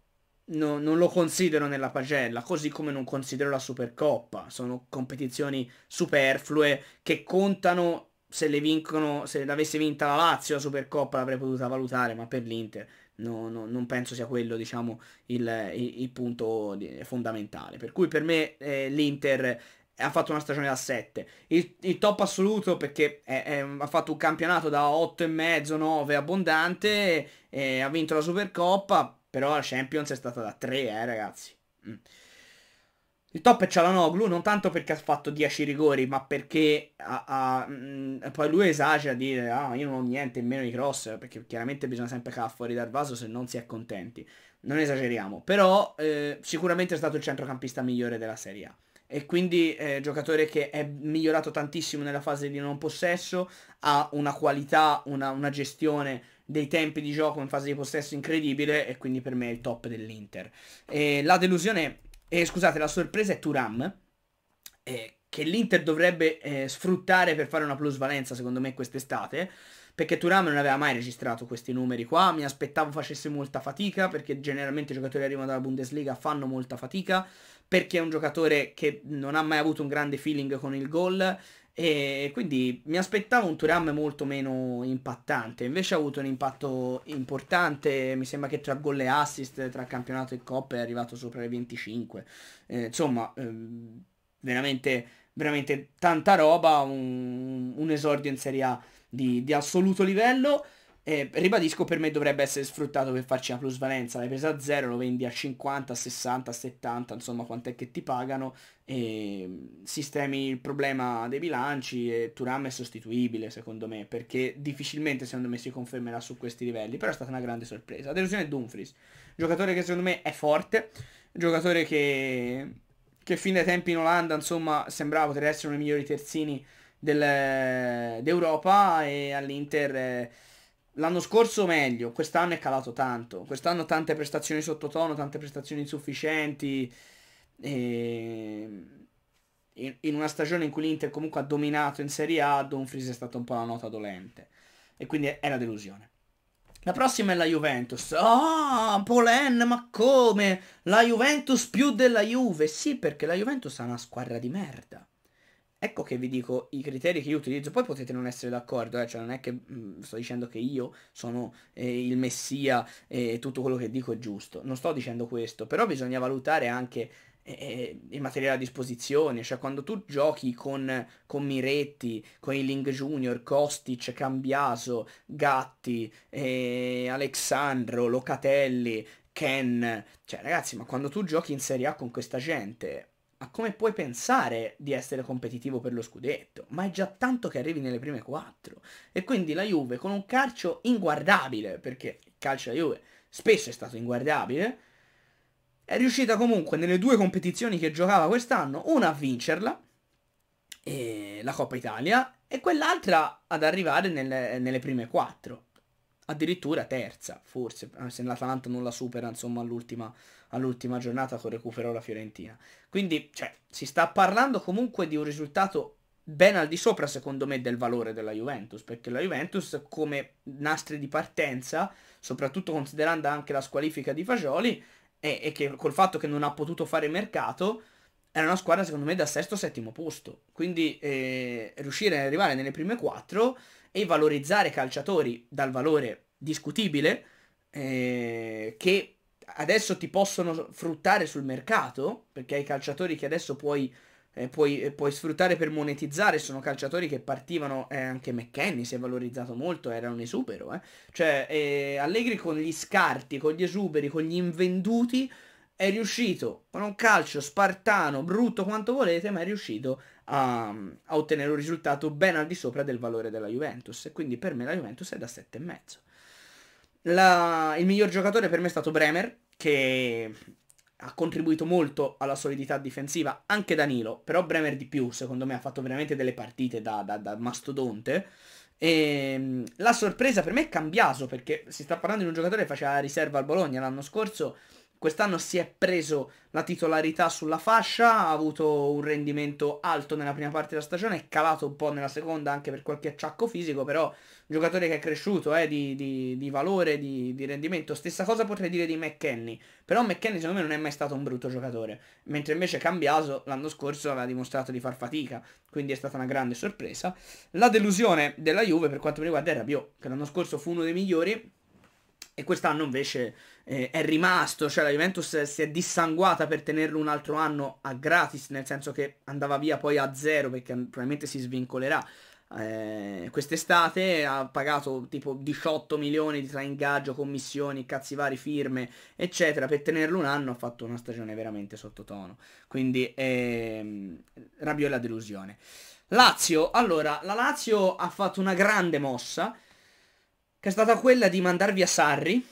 [SPEAKER 1] no, non lo considero nella pagella, così come non considero la Supercoppa. Sono competizioni superflue che contano se le vincono, se l'avesse vinta la Lazio la Supercoppa l'avrei potuta valutare, ma per l'Inter no, no, non penso sia quello diciamo, il, il, il punto fondamentale. Per cui per me eh, l'Inter ha fatto una stagione da 7. Il, il top assoluto perché è, è, ha fatto un campionato da 8,5, 9 abbondante, e, ha vinto la Supercoppa, però la Champions è stata da 3, eh ragazzi. Mm. Il top è Cialanoglu, non tanto perché ha fatto 10 rigori, ma perché ha, ha, mh, mm, poi lui esagera a dire ah io non ho niente in meno di cross, perché chiaramente bisogna sempre cavare fuori dal vaso se non si è contenti. Non esageriamo, però eh, sicuramente è stato il centrocampista migliore della Serie A e quindi è eh, giocatore che è migliorato tantissimo nella fase di non possesso, ha una qualità, una, una gestione dei tempi di gioco in fase di possesso incredibile e quindi per me è il top dell'Inter. E la delusione, eh, scusate, la sorpresa è Turam, eh, che l'Inter dovrebbe eh, sfruttare per fare una plusvalenza secondo me quest'estate, perché Turam non aveva mai registrato questi numeri qua, mi aspettavo facesse molta fatica, perché generalmente i giocatori che arrivano dalla Bundesliga fanno molta fatica, perché è un giocatore che non ha mai avuto un grande feeling con il gol e quindi mi aspettavo un Turam molto meno impattante, invece ha avuto un impatto importante, mi sembra che tra gol e assist, tra campionato e coppa è arrivato sopra le 25, eh, insomma ehm, veramente, veramente tanta roba, un, un esordio in Serie A di, di assoluto livello. Eh, ribadisco per me dovrebbe essere sfruttato per farci una plusvalenza, l'hai presa a zero, lo vendi a 50, 60, 70, insomma quant'è che ti pagano, e mm, sistemi il problema dei bilanci e Turam è sostituibile secondo me, perché difficilmente secondo me si confermerà su questi livelli, però è stata una grande sorpresa. Delusione Dumfries, giocatore che secondo me è forte, giocatore che, che fin dai tempi in Olanda insomma sembrava poter essere uno dei migliori terzini del, d'Europa e all'Inter... Eh, L'anno scorso meglio, quest'anno è calato tanto. Quest'anno tante prestazioni sottotono, tante prestazioni insufficienti. E... Ehm, in una stagione in cui l'Inter comunque ha dominato in Serie A, Dumfries è stata un po' la nota dolente. E quindi è la delusione. La prossima è la Juventus. Ah, oh, Polen, ma come? La Juventus più della Juve. Sì, perché la Juventus ha una squadra di merda. Ecco che vi dico i criteri che io utilizzo, poi potete non essere d'accordo, eh? cioè non è che mh, mm, sto dicendo che io sono eh, il messia e eh, tutto quello che dico è giusto, non sto dicendo questo, però bisogna valutare anche eh, eh, il materiale a disposizione, cioè quando tu giochi con, con Miretti, con i Ling Junior, Kostic, Cambiaso, Gatti, eh, Alexandro, Locatelli, Ken, cioè ragazzi ma quando tu giochi in Serie A con questa gente ma come puoi pensare di essere competitivo per lo scudetto? Ma è già tanto che arrivi nelle prime quattro. E quindi la Juve con un calcio inguardabile, perché il calcio della Juve spesso è stato inguardabile, è riuscita comunque nelle due competizioni che giocava quest'anno, una a vincerla, la Coppa Italia, e quell'altra ad arrivare nelle, nelle prime quattro addirittura terza, forse, eh, se l'Atalanta non la supera insomma all'ultima, all giornata con recupero la Fiorentina. Quindi cioè, si sta parlando comunque di un risultato ben al di sopra secondo me del valore della Juventus, perché la Juventus come nastri di partenza, soprattutto considerando anche la squalifica di Fagioli e, e che col fatto che non ha potuto fare mercato, era una squadra secondo me da sesto settimo posto. Quindi eh, riuscire ad arrivare nelle prime quattro e valorizzare calciatori dal valore discutibile eh, che adesso ti possono fruttare sul mercato, perché i calciatori che adesso puoi, eh, puoi, eh, puoi, sfruttare per monetizzare sono calciatori che partivano, eh, anche McKenny si è valorizzato molto, era un esubero, eh. cioè eh, Allegri con gli scarti, con gli esuberi, con gli invenduti è riuscito con un calcio spartano, brutto quanto volete, ma è riuscito a, a, ottenere un risultato ben al di sopra del valore della Juventus. E quindi per me la Juventus è da 7,5. il miglior giocatore per me è stato Bremer, che ha contribuito molto alla solidità difensiva, anche Danilo, però Bremer di più, secondo me ha fatto veramente delle partite da, da, da mastodonte. E la sorpresa per me è Cambiaso, perché si sta parlando di un giocatore che faceva riserva al Bologna l'anno scorso Quest'anno si è preso la titolarità sulla fascia, ha avuto un rendimento alto nella prima parte della stagione, è calato un po' nella seconda anche per qualche acciacco fisico, però giocatore che è cresciuto eh, di, di, di, valore, di, di, rendimento. Stessa cosa potrei dire di McKenny, però McKenny secondo me non è mai stato un brutto giocatore, mentre invece Cambiaso l'anno scorso aveva dimostrato di far fatica, quindi è stata una grande sorpresa. La delusione della Juve per quanto mi riguarda è Rabiot, che l'anno scorso fu uno dei migliori, e quest'anno invece eh, è rimasto, cioè la Juventus si è dissanguata per tenerlo un altro anno a gratis, nel senso che andava via poi a zero perché probabilmente si svincolerà. Eh, quest'estate ha pagato tipo 18 milioni di tra ingaggio, commissioni, cazzi vari, firme, eccetera. Per tenerlo un anno ha fatto una stagione veramente sottotono. Quindi ehm, rabbio e la delusione. Lazio, allora, la Lazio ha fatto una grande mossa che è stata quella di mandar via Sarri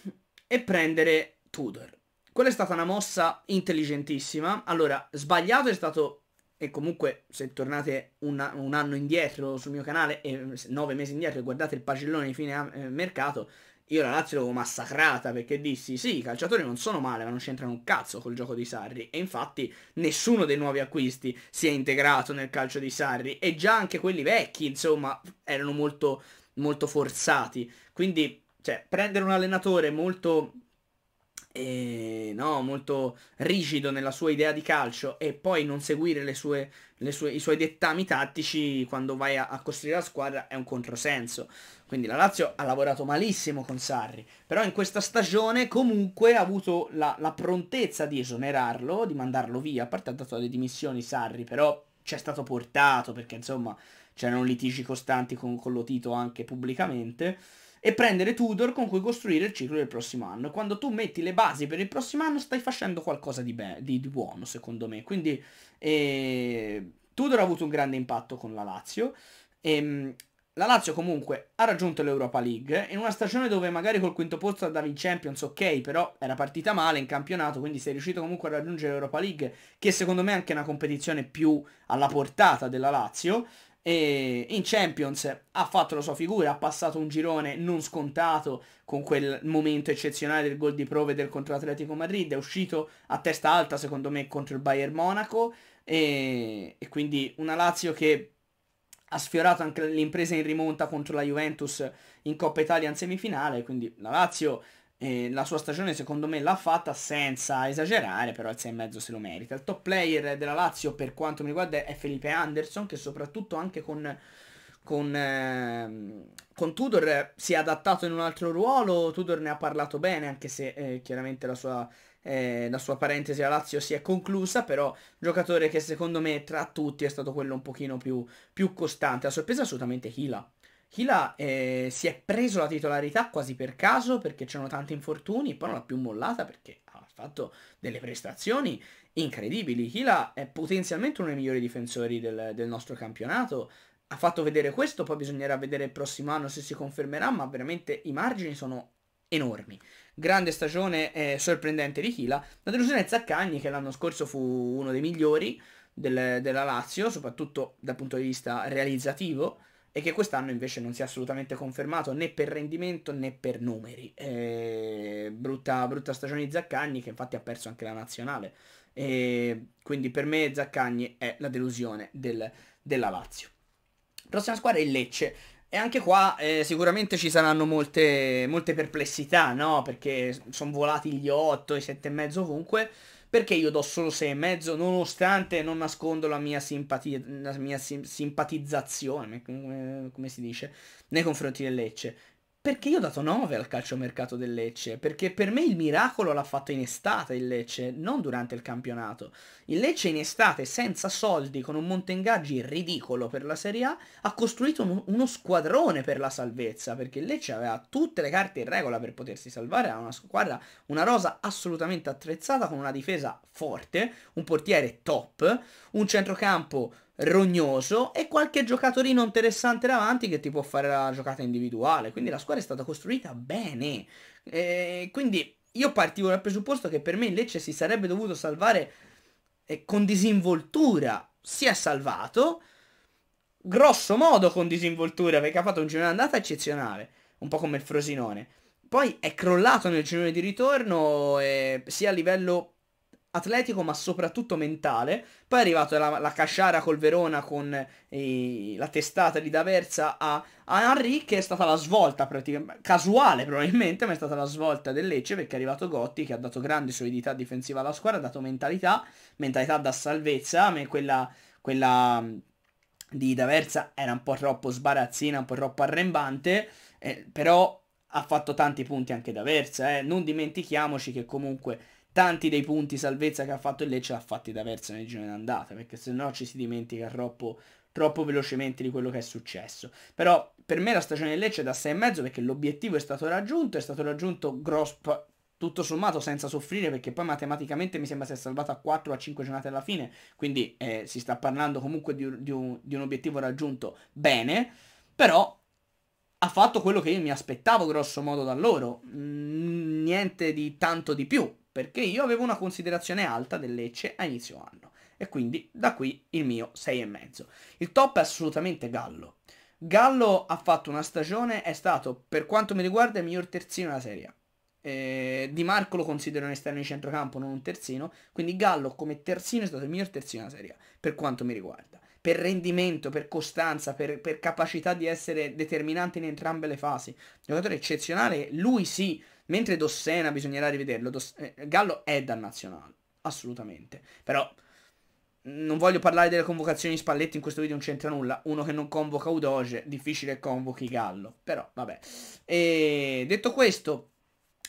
[SPEAKER 1] e prendere Tudor. Quella è stata una mossa intelligentissima. Allora, sbagliato è stato e comunque se tornate un, un, anno indietro sul mio canale e mm, nove mesi indietro e guardate il pagellone di fine eh, mercato, io la Lazio l'avevo massacrata perché dissi sì, i calciatori non sono male ma non c'entrano un cazzo col gioco di Sarri e infatti nessuno dei nuovi acquisti si è integrato nel calcio di Sarri e già anche quelli vecchi insomma erano molto molto forzati. Quindi, cioè, prendere un allenatore molto e, eh, no, molto rigido nella sua idea di calcio e poi non seguire le sue, le sue, i suoi dettami tattici quando vai a, a, costruire la squadra è un controsenso. Quindi la Lazio ha lavorato malissimo con Sarri, però in questa stagione comunque ha avuto la, la prontezza di esonerarlo, di mandarlo via, a parte ha dato le dimissioni Sarri, però c'è stato portato perché insomma c'erano litigi costanti con, con lo Tito anche pubblicamente, e prendere Tudor con cui costruire il ciclo del prossimo anno. Quando tu metti le basi per il prossimo anno stai facendo qualcosa di, di, di buono, secondo me. Quindi eh, Tudor ha avuto un grande impatto con la Lazio. E, ehm, la Lazio comunque ha raggiunto l'Europa League in una stagione dove magari col quinto posto andavi in Champions, ok, però era partita male in campionato, quindi sei riuscito comunque a raggiungere l'Europa League, che secondo me è anche una competizione più alla portata della Lazio. E in Champions ha fatto la sua figura, ha passato un girone non scontato con quel momento eccezionale del gol di prove del contro Atletico Madrid, è uscito a testa alta secondo me contro il Bayern Monaco e, e quindi una Lazio che ha sfiorato anche l'impresa in rimonta contro la Juventus in Coppa Italia in semifinale, quindi la Lazio eh, la sua stagione secondo me l'ha fatta senza esagerare, però il mezzo se lo merita. Il top player della Lazio per quanto mi riguarda è Felipe Anderson, che soprattutto anche con, con, eh, con Tudor si è adattato in un altro ruolo, Tudor ne ha parlato bene, anche se eh, chiaramente la sua eh, la sua parentesi a Lazio si è conclusa, però giocatore che secondo me tra tutti è stato quello un pochino più, più costante. A sorpresa assolutamente Hila, Hila eh, si è preso la titolarità quasi per caso perché c'erano tanti infortuni, e poi non l'ha più mollata perché ha fatto delle prestazioni incredibili. Hila è potenzialmente uno dei migliori difensori del, del nostro campionato, ha fatto vedere questo, poi bisognerà vedere il prossimo anno se si confermerà, ma veramente i margini sono enormi. Grande stagione eh, sorprendente di Hila, la delusione è Zaccagni che l'anno scorso fu uno dei migliori del, della Lazio, soprattutto dal punto di vista realizzativo e che quest'anno invece non si è assolutamente confermato né per rendimento né per numeri. Eh, brutta, brutta, stagione di Zaccagni che infatti ha perso anche la nazionale. Eh, quindi per me Zaccagni è la delusione del, della Lazio. Prossima squadra è il Lecce. E anche qua eh, sicuramente ci saranno molte, molte perplessità, no? Perché sono volati gli 8, i 7,5 ovunque perché io do solo e mezzo nonostante non nascondo la mia, simpatia, la mia sim simpatizzazione, come, come si dice, nei confronti del Lecce. Perché io ho dato 9 al calciomercato del Lecce, perché per me il miracolo l'ha fatto in estate il Lecce, non durante il campionato. Il Lecce in estate, senza soldi, con un monte ingaggi ridicolo per la Serie A, ha costruito un, uno squadrone per la salvezza, perché il Lecce aveva tutte le carte in regola per potersi salvare, ha una squadra, una rosa assolutamente attrezzata, con una difesa forte, un portiere top, un centrocampo rognoso e qualche giocatorino interessante davanti che ti può fare la giocata individuale. Quindi la squadra è stata costruita bene. E quindi io partivo dal presupposto che per me il Lecce si sarebbe dovuto salvare con disinvoltura. Si è salvato, grosso modo con disinvoltura, perché ha fatto un girone andata eccezionale, un po' come il Frosinone. Poi è crollato nel girone di ritorno, e sia a livello atletico ma soprattutto mentale. Poi è arrivato la, la Casciara col Verona con eh, la testata di D'Aversa a, a Henry che è stata la svolta praticamente, casuale probabilmente, ma è stata la svolta del Lecce perché è arrivato Gotti che ha dato grande solidità difensiva alla squadra, ha dato mentalità, mentalità da salvezza, ma quella, quella di D'Aversa era un po' troppo sbarazzina, un po' troppo arrembante, eh, però ha fatto tanti punti anche D'Aversa, eh. non dimentichiamoci che comunque tanti dei punti salvezza che ha fatto il Lecce l'ha fatti da verso nel giro d'andata, perché se no ci si dimentica troppo, troppo velocemente di quello che è successo. Però per me la stagione del Lecce è da 6,5 perché l'obiettivo è stato raggiunto, è stato raggiunto grosso tutto sommato senza soffrire perché poi matematicamente mi sembra si è salvato a 4 o a 5 giornate alla fine, quindi eh, si sta parlando comunque di, di, un, di un obiettivo raggiunto bene, però ha fatto quello che io mi aspettavo grosso modo da loro, niente di tanto di più, perché io avevo una considerazione alta del Lecce a inizio anno e quindi da qui il mio 6,5. Il top è assolutamente Gallo. Gallo ha fatto una stagione, è stato per quanto mi riguarda il miglior terzino della serie. Eh, di Marco lo considero un esterno di centrocampo, non un terzino, quindi Gallo come terzino è stato il miglior terzino della serie per quanto mi riguarda. Per rendimento, per costanza, per, per capacità di essere determinante in entrambe le fasi. Giocatore eccezionale, lui sì, Mentre Dossena bisognerà rivederlo. Doss- eh, Gallo è dal nazionale, assolutamente. Però mm, non voglio parlare delle convocazioni di Spalletti in questo video non c'entra nulla. Uno che non convoca Udoge, difficile convochi Gallo. Però vabbè. E detto questo,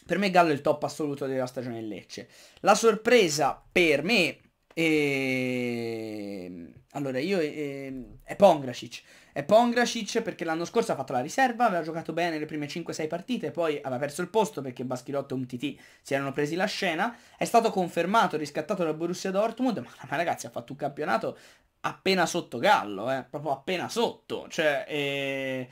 [SPEAKER 1] per me Gallo è il top assoluto della stagione in Lecce. La sorpresa per me e... Ehm, allora, io... E... Ehm, è Pongracic. E Pongracic perché l'anno scorso ha fatto la riserva, aveva giocato bene le prime 5-6 partite, poi aveva perso il posto perché Baschilotto e Umtiti si erano presi la scena. È stato confermato, riscattato dal Borussia Dortmund, ma, ma ragazzi ha fatto un campionato appena sotto Gallo, eh, proprio appena sotto. Cioè, eh,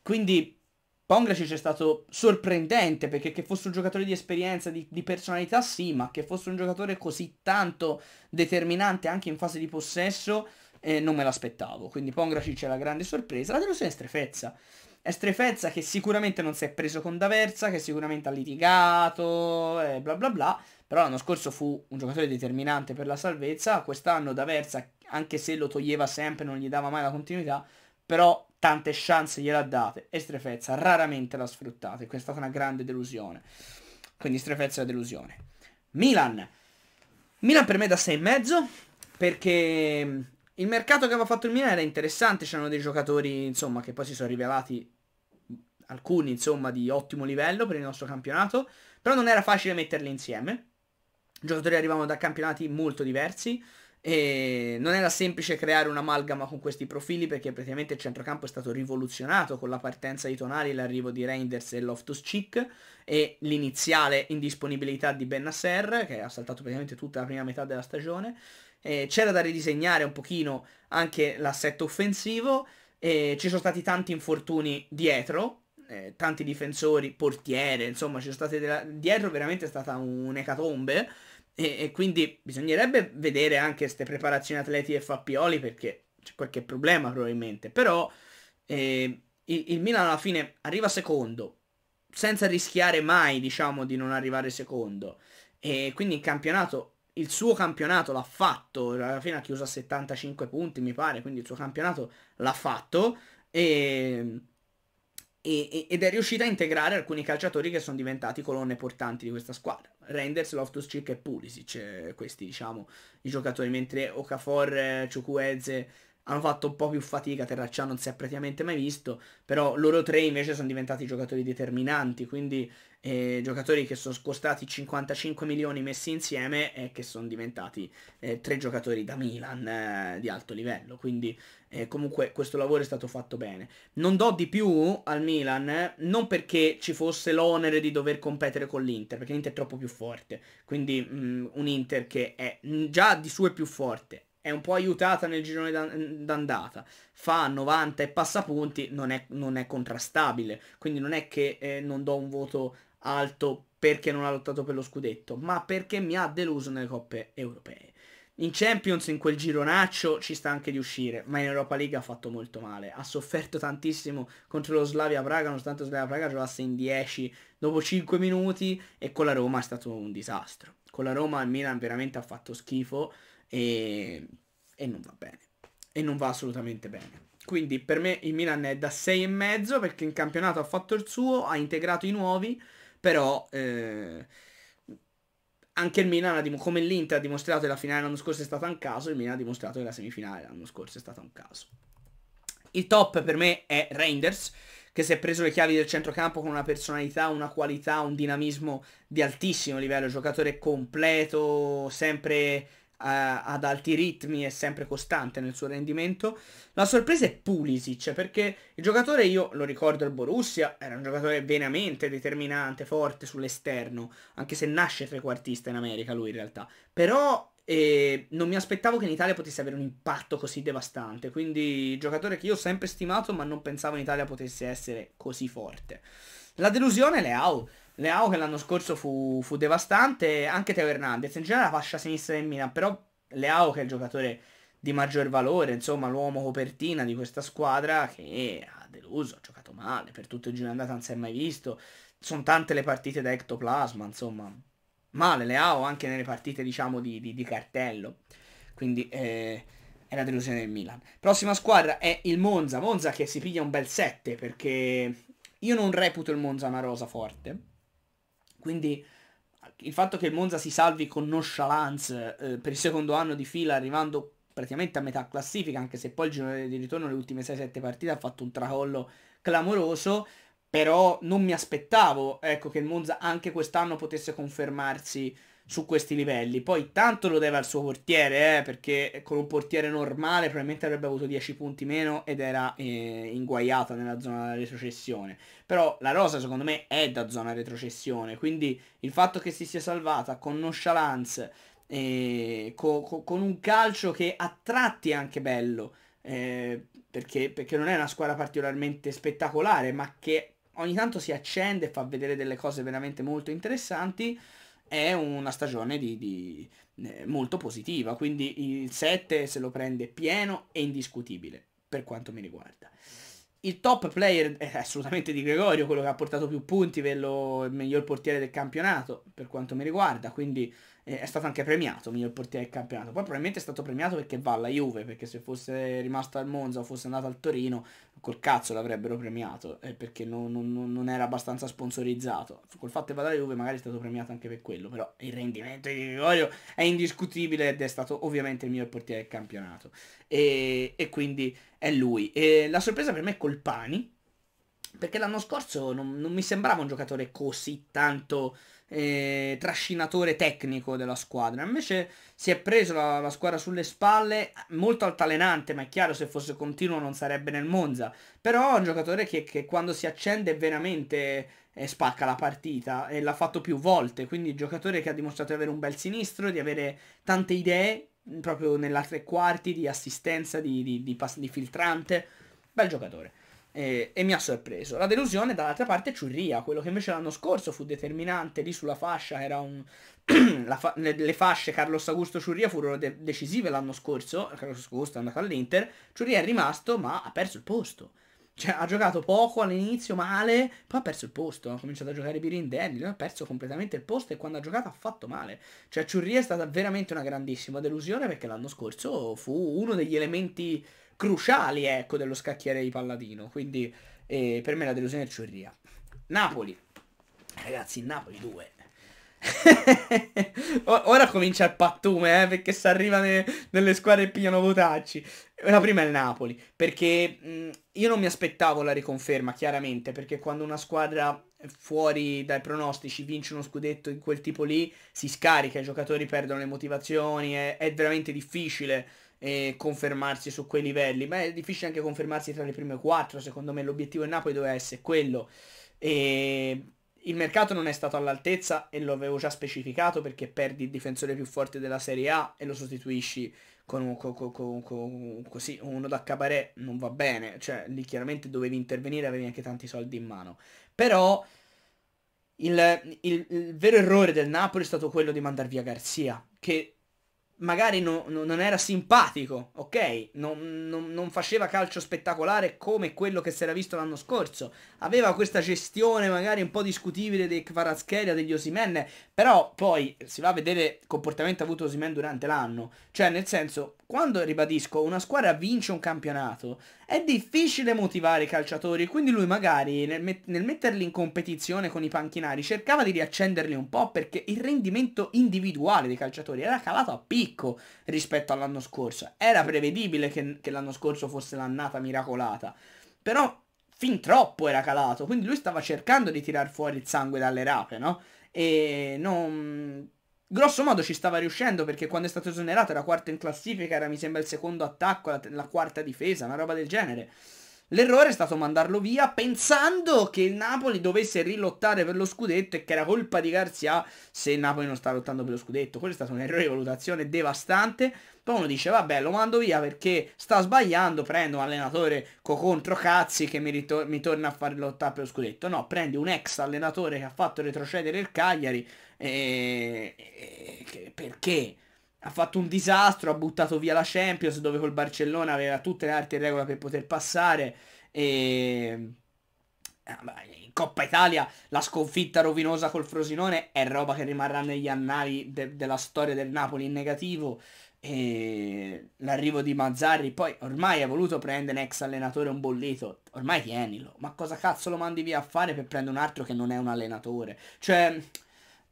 [SPEAKER 1] quindi Pongracic è stato sorprendente perché che fosse un giocatore di esperienza, di, di, personalità sì, ma che fosse un giocatore così tanto determinante anche in fase di possesso eh, non me l'aspettavo. Quindi Pongracic è la grande sorpresa. La delusione è strefezza. È strefezza che sicuramente non si è preso con D'Aversa, che sicuramente ha litigato e bla bla bla. Però l'anno scorso fu un giocatore determinante per la salvezza. Quest'anno D'Aversa, anche se lo toglieva sempre, non gli dava mai la continuità. Però tante chance gliel'ha date e Strefezza raramente la sfruttate. Questa è stata una grande delusione. Quindi Strefezza è una delusione. Milan. Milan per me da 6,5 perché il mercato che aveva fatto il Milan era interessante, c'erano dei giocatori, insomma, che poi si sono rivelati alcuni, insomma, di ottimo livello per il nostro campionato, però non era facile metterli insieme. I giocatori arrivavano da campionati molto diversi e non era semplice creare un'amalgama con questi profili perché praticamente il centrocampo è stato rivoluzionato con la partenza di Tonali, l'arrivo di Reinders e Loftus Cheek e l'iniziale indisponibilità di Bennasser che ha saltato praticamente tutta la prima metà della stagione eh, c'era da ridisegnare un pochino anche l'assetto offensivo, eh, ci sono stati tanti infortuni dietro, eh, tanti difensori, portiere, insomma, ci sono state della... dietro veramente è stata un'ecatombe e, e quindi bisognerebbe vedere anche queste preparazioni atleti e Fappioli perché c'è qualche problema probabilmente, però eh, il, il Milan alla fine arriva secondo, senza rischiare mai, diciamo, di non arrivare secondo. E quindi in campionato il suo campionato l'ha fatto, alla fine ha chiuso a 75 punti mi pare, quindi il suo campionato l'ha fatto ehm, e, e, ed è riuscita a integrare alcuni calciatori che sono diventati colonne portanti di questa squadra. Renders, Loftus-Cheek e Pulisic, eh, questi diciamo i giocatori, mentre Okafor, eh, Ciucueze hanno fatto un po' più fatica, Terracciano non si è praticamente mai visto, però loro tre invece sono diventati giocatori determinanti, quindi eh, giocatori che sono costati 55 milioni messi insieme e che sono diventati eh, tre giocatori da Milan eh, di alto livello, quindi eh, comunque questo lavoro è stato fatto bene. Non do di più al Milan, non perché ci fosse l'onere di dover competere con l'Inter, perché l'Inter è troppo più forte, quindi mh, mm, un Inter che è mm, già di suo è più forte, è un po' aiutata nel girone d'andata, fa 90 e passa punti, non è, non è contrastabile, quindi non è che eh, non do un voto alto perché non ha lottato per lo scudetto, ma perché mi ha deluso nelle coppe europee. In Champions, in quel gironaccio, ci sta anche di uscire, ma in Europa League ha fatto molto male. Ha sofferto tantissimo contro lo Slavia Praga, nonostante lo Slavia Praga giocasse in 10 dopo 5 minuti e con la Roma è stato un disastro. Con la Roma il Milan veramente ha fatto schifo e, e non va bene. E non va assolutamente bene. Quindi per me il Milan è da 6,5 perché in campionato ha fatto il suo, ha integrato i nuovi, però eh, anche il Milan, come l'Inter ha dimostrato che la finale l'anno scorso è stata un caso, il Milan ha dimostrato che la semifinale l'anno scorso è stata un caso. Il top per me è Reinders, che si è preso le chiavi del centrocampo con una personalità, una qualità, un dinamismo di altissimo livello, giocatore completo, sempre eh, ad alti ritmi e sempre costante nel suo rendimento. La sorpresa è Pulisic, perché il giocatore, io lo ricordo il Borussia, era un giocatore veramente determinante, forte sull'esterno, anche se nasce trequartista in America lui in realtà. Però eh, non mi aspettavo che in Italia potesse avere un impatto così devastante, quindi giocatore che io ho sempre stimato ma non pensavo in Italia potesse essere così forte. La delusione è Leao, Leao che l'anno scorso fu, fu devastante, anche Teo Hernandez, in generale la fascia sinistra del Milan, però Leao che è il giocatore di maggior valore, insomma l'uomo copertina di questa squadra che ha deluso, ha giocato male, per tutto il giro andata non si è mai visto, sono tante le partite da ectoplasma, insomma, male Leao anche nelle partite diciamo di, di, di cartello, quindi eh, è la delusione del Milan. Prossima squadra è il Monza, Monza che si piglia un bel 7 perché io non reputo il Monza una rosa forte, quindi il fatto che il Monza si salvi con nonchalance eh, per il secondo anno di fila arrivando praticamente a metà classifica, anche se poi il giro di ritorno nelle ultime 6-7 partite ha fatto un tracollo clamoroso, però non mi aspettavo ecco, che il Monza anche quest'anno potesse confermarsi su questi livelli. Poi tanto lo deve al suo portiere, eh, perché con un portiere normale probabilmente avrebbe avuto 10 punti meno ed era eh, inguaiata nella zona della retrocessione. Però la rosa secondo me è da zona retrocessione, quindi il fatto che si sia salvata con nonchalance, eh, co co con un calcio che a tratti è anche bello, eh, perché, perché non è una squadra particolarmente spettacolare, ma che ogni tanto si accende e fa vedere delle cose veramente molto interessanti è una stagione di, di, eh, molto positiva, quindi il 7 se lo prende pieno e indiscutibile per quanto mi riguarda. Il top player è assolutamente di Gregorio, quello che ha portato più punti per lo, il miglior portiere del campionato, per quanto mi riguarda, quindi eh, è stato anche premiato miglior portiere del campionato. Poi probabilmente è stato premiato perché va alla Juve, perché se fosse rimasto al Monza o fosse andato al Torino col cazzo l'avrebbero premiato eh, perché non, non, non, era abbastanza sponsorizzato. Col fatto che va Juve magari è stato premiato anche per quello, però il rendimento di Gregorio è indiscutibile ed è stato ovviamente il mio portiere del campionato. E, e quindi è lui. E la sorpresa per me è Colpani, perché l'anno scorso non, non mi sembrava un giocatore così tanto eh, trascinatore tecnico della squadra. Invece si è preso la, la, squadra sulle spalle, molto altalenante, ma è chiaro se fosse continuo non sarebbe nel Monza. Però è un giocatore che, che quando si accende veramente eh, spacca la partita e l'ha fatto più volte. Quindi giocatore che ha dimostrato di avere un bel sinistro, di avere tante idee proprio nella tre quarti di assistenza, di, di, di, di filtrante. Bel giocatore e, e mi ha sorpreso. La delusione dall'altra parte è Ciurria, quello che invece l'anno scorso fu determinante lì sulla fascia, era un... fa... le, le, fasce Carlos Augusto Ciurria furono de- decisive l'anno scorso, Carlos Augusto è andato all'Inter, Ciurria è rimasto ma ha perso il posto. Cioè, ha giocato poco all'inizio, male, poi ha perso il posto. Ha cominciato a giocare Birindelli, ha perso completamente il posto e quando ha giocato ha fatto male. Cioè, Ciurria è stata veramente una grandissima delusione perché l'anno scorso fu uno degli elementi cruciali ecco, dello scacchiere di Palladino. Quindi eh, per me la delusione è ciurria. Napoli. Ragazzi, Napoli 2. Ora comincia il pattume, eh, perché si arriva ne, nelle squadre e pigliano votacci. La prima è il Napoli, perché mh, io non mi aspettavo la riconferma, chiaramente, perché quando una squadra fuori dai pronostici vince uno scudetto in quel tipo lì, si scarica, i giocatori perdono le motivazioni, è, è veramente difficile eh, confermarsi su quei livelli, ma è difficile anche confermarsi tra le prime quattro, secondo me l'obiettivo del Napoli doveva essere quello. E il mercato non è stato all'altezza e lo avevo già specificato perché perdi il difensore più forte della Serie A e lo sostituisci con, con, con, con così, uno da cabaret, non va bene, cioè lì chiaramente dovevi intervenire, avevi anche tanti soldi in mano. Però il, il, il vero errore del Napoli è stato quello di mandare via Garzia, che magari no, no, non era simpatico, ok? Non, non, non, faceva calcio spettacolare come quello che si era visto l'anno scorso. Aveva questa gestione magari un po' discutibile dei Kvaratskhelia, degli Osimen, però poi si va a vedere il comportamento avuto Osimen durante l'anno. Cioè, nel senso, quando, ribadisco, una squadra vince un campionato, è difficile motivare i calciatori, quindi lui magari nel, met nel metterli in competizione con i panchinari cercava di riaccenderli un po' perché il rendimento individuale dei calciatori era calato a picco rispetto all'anno scorso. Era prevedibile che, che l'anno scorso fosse l'annata miracolata, però fin troppo era calato, quindi lui stava cercando di tirar fuori il sangue dalle rape, no? E non grosso modo ci stava riuscendo perché quando è stato esonerato era quarto in classifica, era mi sembra il secondo attacco, la, la quarta difesa, una roba del genere. L'errore è stato mandarlo via pensando che il Napoli dovesse rilottare per lo scudetto e che era colpa di Garzia se il Napoli non sta lottando per lo scudetto. Quello è stato un errore di valutazione devastante. Poi uno dice vabbè lo mando via perché sta sbagliando, prendo un allenatore co contro cazzi che mi, mi torna a far lottare per lo scudetto. No, prendi un ex allenatore che ha fatto retrocedere il Cagliari e... E... perché? ha fatto un disastro, ha buttato via la Champions dove col Barcellona aveva tutte le arti in regola per poter passare e eh, in Coppa Italia la sconfitta rovinosa col Frosinone è roba che rimarrà negli annali de della storia del Napoli in negativo e l'arrivo di Mazzarri poi ormai ha voluto prendere un ex allenatore un bollito ormai tienilo ma cosa cazzo lo mandi via a fare per prendere un altro che non è un allenatore cioè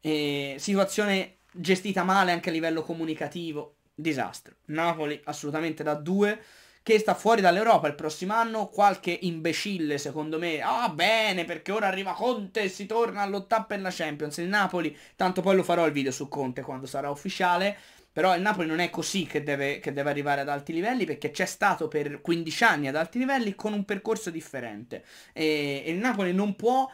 [SPEAKER 1] eh, situazione gestita male anche a livello comunicativo, disastro. Napoli assolutamente da due che sta fuori dall'Europa il prossimo anno, qualche imbecille secondo me, ah bene perché ora arriva Conte e si torna a lottare per la Champions, il Napoli, tanto poi lo farò il video su Conte quando sarà ufficiale, però il Napoli non è così che deve, che deve arrivare ad alti livelli perché c'è stato per 15 anni ad alti livelli con un percorso differente e, e il Napoli non può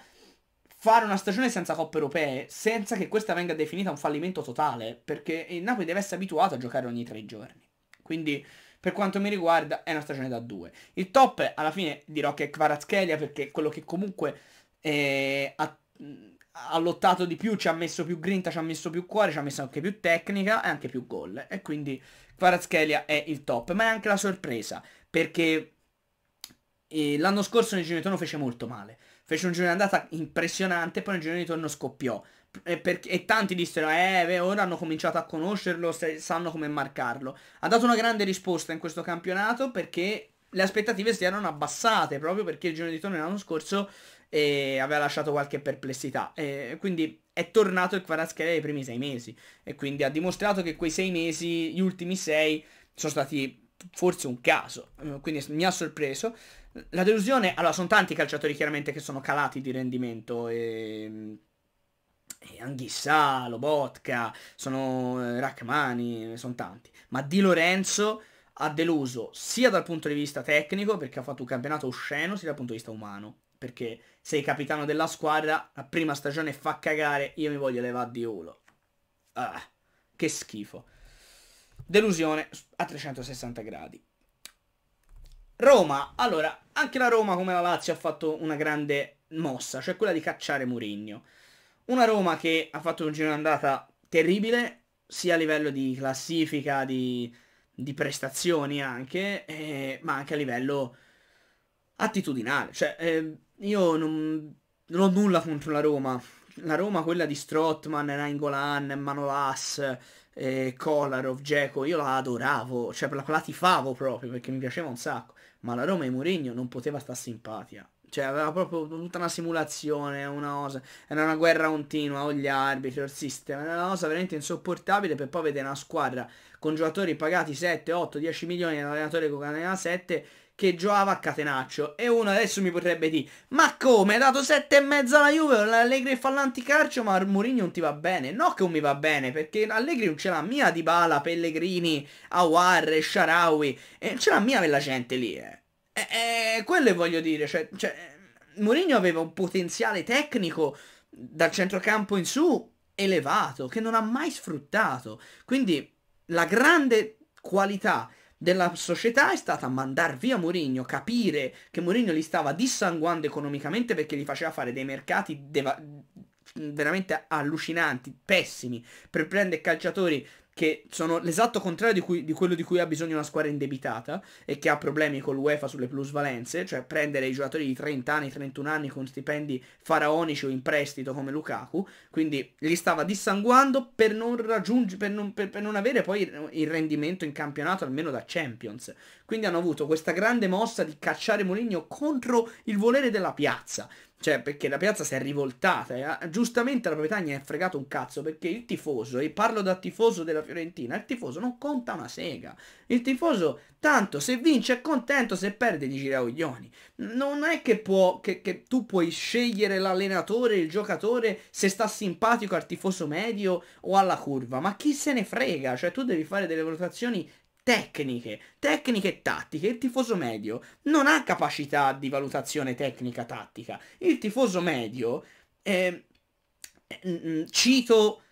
[SPEAKER 1] fare una stagione senza coppe europee, senza che questa venga definita un fallimento totale, perché il Napoli deve essere abituato a giocare ogni tre giorni. Quindi, per quanto mi riguarda, è una stagione da due. Il top, alla fine, dirò che è Kvaratskhelia, perché è quello che comunque eh, ha, ha, lottato di più, ci ha messo più grinta, ci ha messo più cuore, ci ha messo anche più tecnica e anche più gol. E quindi Kvaratskhelia è il top, ma è anche la sorpresa, perché... Eh, l'anno scorso nel Ginettone fece molto male fece un giro di andata impressionante, poi un giro di ritorno scoppiò. E, per, e, tanti dissero, eh, beh, ora hanno cominciato a conoscerlo, sanno come marcarlo. Ha dato una grande risposta in questo campionato perché le aspettative si erano abbassate, proprio perché il giro di ritorno l'anno scorso eh, aveva lasciato qualche perplessità. Eh, quindi è tornato il Quaraschere dei primi sei mesi e quindi ha dimostrato che quei sei mesi, gli ultimi sei, sono stati forse un caso, eh, quindi mi ha sorpreso. La delusione, allora sono tanti calciatori chiaramente che sono calati di rendimento e... Ehm, e eh, Anghissà, Lobotka, sono eh, Rachmani, sono tanti. Ma Di Lorenzo ha deluso sia dal punto di vista tecnico, perché ha fatto un campionato osceno, sia dal punto di vista umano. Perché sei capitano della squadra, la prima stagione fa cagare, io mi voglio levare di Olo. Ah, che schifo delusione a 360 gradi. Roma, allora, anche la Roma come la Lazio ha fatto una grande mossa, cioè quella di cacciare Mourinho. Una Roma che ha fatto un giro d'andata terribile, sia a livello di classifica, di, di prestazioni anche, eh, ma anche a livello attitudinale. Cioè, eh, io non, non, ho nulla contro la Roma. La Roma, quella di Strottman, Nainggolan, Manolas, eh, Kolarov, Dzeko, io la adoravo, cioè la, la tifavo proprio perché mi piaceva un sacco, ma la Roma e Mourinho non poteva star simpatia. Cioè aveva proprio tutta una simulazione, una cosa, era una guerra continua, o gli arbitri, o il sistema, era una cosa veramente insopportabile per poi vedere una squadra con giocatori pagati 7, 8, 10 milioni e un allenatore che guadagnava 7 che giocava a catenaccio. E uno adesso mi potrebbe dire, ma come? ha dato e mezzo alla Juve, l'Allegri fa l'anticarcio ma Mourinho non ti va bene. No che non mi va bene, perché l'Allegri non ce l'ha mia di Bala, Pellegrini, Awar, Sharawi. E non ce l'ha mia quella gente lì, eh. E, e quello voglio dire, cioè, cioè, Mourinho aveva un potenziale tecnico dal centrocampo in su elevato, che non ha mai sfruttato. Quindi la grande qualità della società è stata mandar via Mourinho, capire che Mourinho li stava dissanguando economicamente perché gli faceva fare dei mercati veramente allucinanti, pessimi, per prendere calciatori che sono l'esatto contrario di, cui, di, quello di cui ha bisogno una squadra indebitata e che ha problemi con l'UEFA sulle plusvalenze, cioè prendere i giocatori di 30 anni, 31 anni con stipendi faraonici o in prestito come Lukaku, quindi li stava dissanguando per non, per non, per, per non avere poi il rendimento in campionato almeno da Champions. Quindi hanno avuto questa grande mossa di cacciare Moligno contro il volere della piazza cioè, perché la piazza si è rivoltata. Eh? Ah, giustamente la Bretagna è fregato un cazzo perché il tifoso, e parlo da tifoso della Fiorentina, il tifoso non conta una sega. Il tifoso, tanto, se vince è contento, se perde gli gira ah, coglioni. Non è che, può, che, che tu puoi scegliere l'allenatore, il giocatore, se sta simpatico al tifoso medio o alla curva. Ma chi se ne frega? Cioè, tu devi fare delle valutazioni tecniche, tecniche e tattiche. Il tifoso medio non ha capacità di valutazione tecnica-tattica. Il tifoso medio, ehm, eh, mm, mm, cito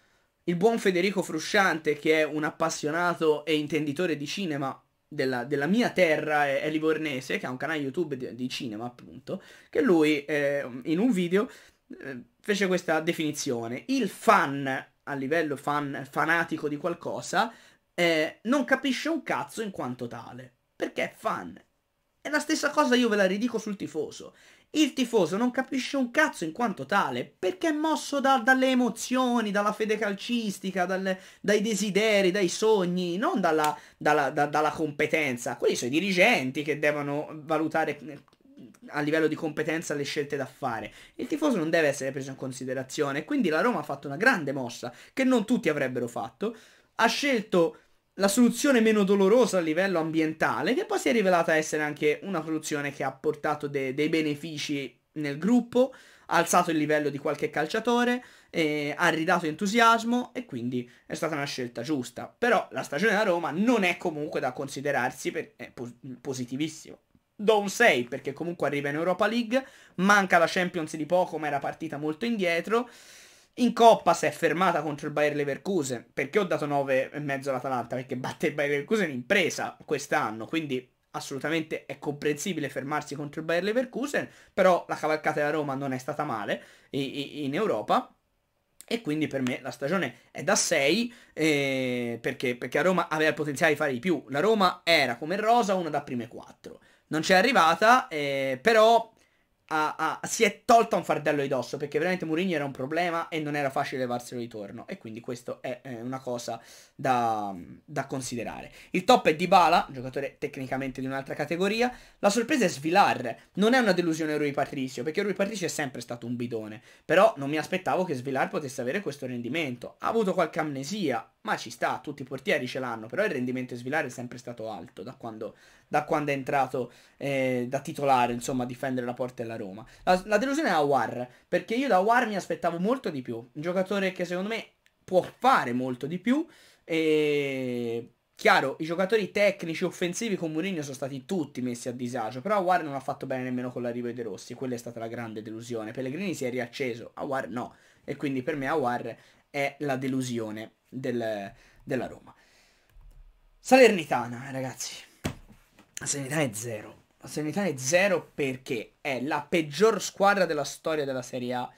[SPEAKER 1] il buon Federico Frusciante che è un appassionato e intenditore di cinema della, della, mia terra è, è, livornese, che ha un canale YouTube di, di cinema, appunto, che lui eh, in un video eh, fece questa definizione. Il fan, a livello fan, fanatico di qualcosa, eh, non capisce un cazzo in quanto tale, perché è fan. E la stessa cosa io ve la ridico sul tifoso. Il tifoso non capisce un cazzo in quanto tale, perché è mosso da, dalle emozioni, dalla fede calcistica, dal, dai desideri, dai sogni, non dalla, dalla, da, dalla competenza. Quelli sono i dirigenti che devono valutare eh, a livello di competenza le scelte da fare. Il tifoso non deve essere preso in considerazione, quindi la Roma ha fatto una grande mossa che non tutti avrebbero fatto. Ha scelto la soluzione meno dolorosa a livello ambientale, che poi si è rivelata essere anche una soluzione che ha portato de- dei benefici nel gruppo, ha alzato il livello di qualche calciatore, eh, ha ridato entusiasmo e quindi è stata una scelta giusta. Però la stagione da Roma non è comunque da considerarsi per, po- positivissimo. Do un 6 perché comunque arriva in Europa League, manca la Champions di poco ma era partita molto indietro. In Coppa si è fermata contro il Bayer Leverkusen. Perché ho dato 9,5 all'Atalanta? Perché batte il Bayer Leverkusen in presa quest'anno, quindi assolutamente è comprensibile fermarsi contro il Bayer Leverkusen, però la cavalcata della Roma non è stata male in Europa. E quindi per me la stagione è da 6 eh, perché, perché a Roma aveva il potenziale di fare di più. La Roma era come Rosa una da prime 4. Non c'è arrivata, eh, però ha, ha, si è tolta un fardello di dosso perché veramente Mourinho era un problema e non era facile levarselo di torno e quindi questo è eh, una cosa da, da, considerare. Il top è Dybala, giocatore tecnicamente di un'altra categoria, la sorpresa è Svilar, non è una delusione Rui Patricio perché Rui Patricio è sempre stato un bidone, però non mi aspettavo che Svilar potesse avere questo rendimento, ha avuto qualche amnesia, ma ci sta, tutti i portieri ce l'hanno, però il rendimento svilare è sempre stato alto da quando, da quando è entrato eh, da titolare, insomma, a difendere la porta della Roma. La, la delusione è Awar, perché io da Awar mi aspettavo molto di più, un giocatore che secondo me può fare molto di più e... Chiaro, i giocatori tecnici offensivi con Mourinho sono stati tutti messi a disagio, però Awar non ha fatto bene nemmeno con l'arrivo dei Rossi, quella è stata la grande delusione. Pellegrini si è riacceso, Awar no, e quindi per me Awar è la delusione del, della Roma. Salernitana, ragazzi. La Salernitana è zero. La Salernitana è zero perché è la peggior squadra della storia della Serie A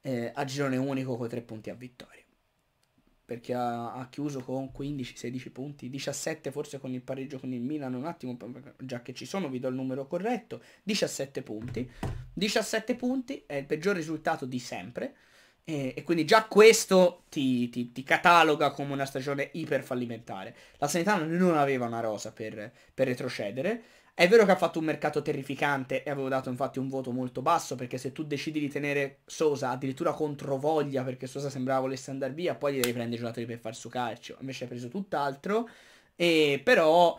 [SPEAKER 1] eh, a girone unico con tre punti a vittoria. Perché ha, ha chiuso con 15-16 punti, 17 forse con il pareggio con il Milan, un attimo, già che ci sono vi do il numero corretto, 17 punti. 17 punti è il peggior risultato di sempre e, e quindi già questo ti, ti, ti, cataloga come una stagione iper fallimentare. La Sanità non aveva una rosa per, per retrocedere. È vero che ha fatto un mercato terrificante e avevo dato infatti un voto molto basso perché se tu decidi di tenere Sosa addirittura contro voglia perché Sosa sembrava volesse andare via, poi gli devi prendere i giocatori per far su calcio. Invece ha preso tutt'altro e però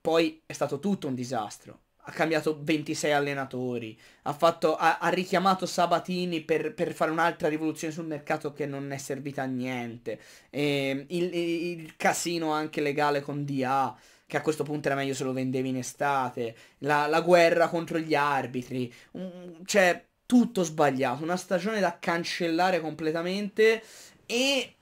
[SPEAKER 1] poi è stato tutto un disastro ha cambiato 26 allenatori, ha, fatto, ha, ha richiamato Sabatini per, per, fare un'altra rivoluzione sul mercato che non è servita a niente, e ehm, il, il casino anche legale con DA, che a questo punto era meglio se lo vendevi in estate, la, la guerra contro gli arbitri, mm, cioè tutto sbagliato, una stagione da cancellare completamente e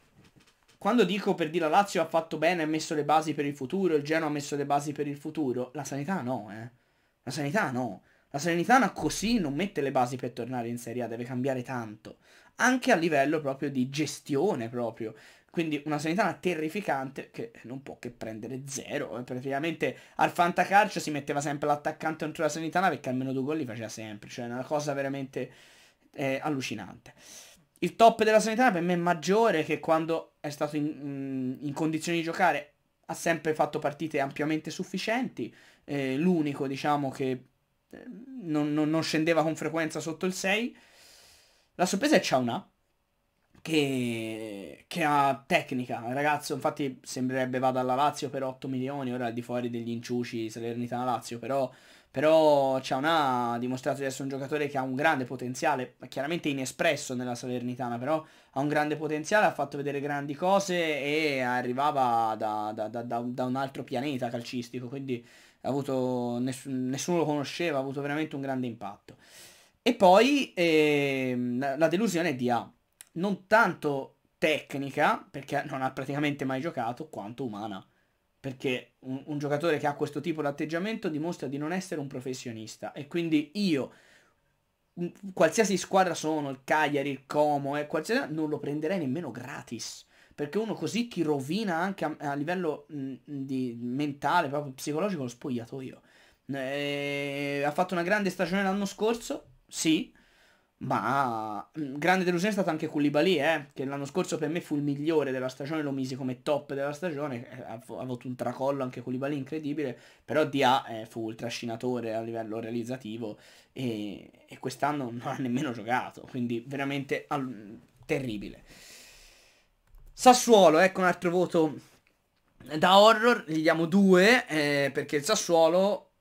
[SPEAKER 1] quando dico per dire la Lazio ha fatto bene, ha messo le basi per il futuro, il Genoa ha messo le basi per il futuro, la sanità no, eh. La sanità no. La Salernitana così non mette le basi per tornare in Serie A, deve cambiare tanto. Anche a livello proprio di gestione proprio. Quindi una Salernitana terrificante che non può che prendere zero. Eh, praticamente al fantacalcio si metteva sempre l'attaccante contro la Salernitana perché almeno due gol li faceva sempre. Cioè è una cosa veramente eh, allucinante. Il top della Salernitana per me è maggiore che quando è stato in, mm, in condizioni di giocare ha sempre fatto partite ampiamente sufficienti eh, l'unico diciamo che eh, non, non, non, scendeva con frequenza sotto il 6. La sorpresa è Ciauna, che, che ha tecnica, ragazzo infatti sembrerebbe vada alla Lazio per 8 milioni, ora al di fuori degli inciuci Salernitana-Lazio, però, però Ciauna ha dimostrato di essere un giocatore che ha un grande potenziale, chiaramente inespresso nella Salernitana, però ha un grande potenziale, ha fatto vedere grandi cose e arrivava da, da, da, da un altro pianeta calcistico, quindi avuto, nessun, nessuno lo conosceva, ha avuto veramente un grande impatto. E poi ehm, la, delusione è di A, non tanto tecnica, perché non ha praticamente mai giocato, quanto umana. Perché un, un giocatore che ha questo tipo di atteggiamento dimostra di non essere un professionista. E quindi io, qualsiasi squadra sono, il Cagliari, il Como, eh, non lo prenderei nemmeno gratis perché uno così ti rovina anche a, a livello mh, mm, di mentale, proprio psicologico, lo spogliatoio. Eh, ha fatto una grande stagione l'anno scorso, sì, ma mm, grande delusione è stata anche Koulibaly, eh, che l'anno scorso per me fu il migliore della stagione, lo misi come top della stagione, eh, ha, ha avuto un tracollo anche Koulibaly incredibile, però Dia eh, fu il trascinatore a livello realizzativo e, e quest'anno non ha nemmeno giocato, quindi veramente al, terribile. Sassuolo, ecco un altro voto da horror, gli diamo due, eh, perché il Sassuolo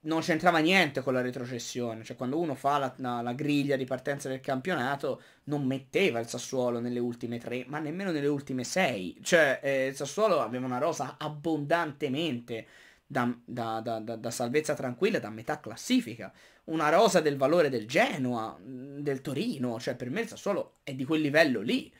[SPEAKER 1] non c'entrava niente con la retrocessione, cioè quando uno fa la, la, la, griglia di partenza del campionato non metteva il Sassuolo nelle ultime tre, ma nemmeno nelle ultime sei, cioè eh, il Sassuolo aveva una rosa abbondantemente da, da, da, da, salvezza tranquilla, da metà classifica, una rosa del valore del Genoa, mm, del Torino, cioè per me il Sassuolo è di quel livello lì,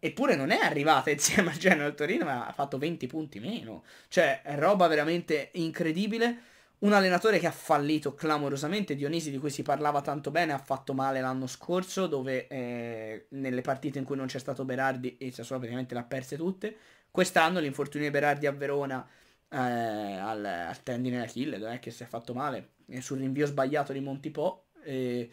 [SPEAKER 1] Eppure non è arrivata insieme al Genoa al Torino, ma ha fatto 20 punti meno. Cioè, roba veramente incredibile. Un allenatore che ha fallito clamorosamente, Dionisi di cui si parlava tanto bene, ha fatto male l'anno scorso, dove eh, nelle partite in cui non c'è stato Berardi e Sassuolo praticamente le ha perse tutte. Quest'anno l'infortunio di Berardi a Verona eh, al, al tendine d'Achille, dov'è eh, che si è fatto male, sul rinvio sbagliato di Montipò. Eh,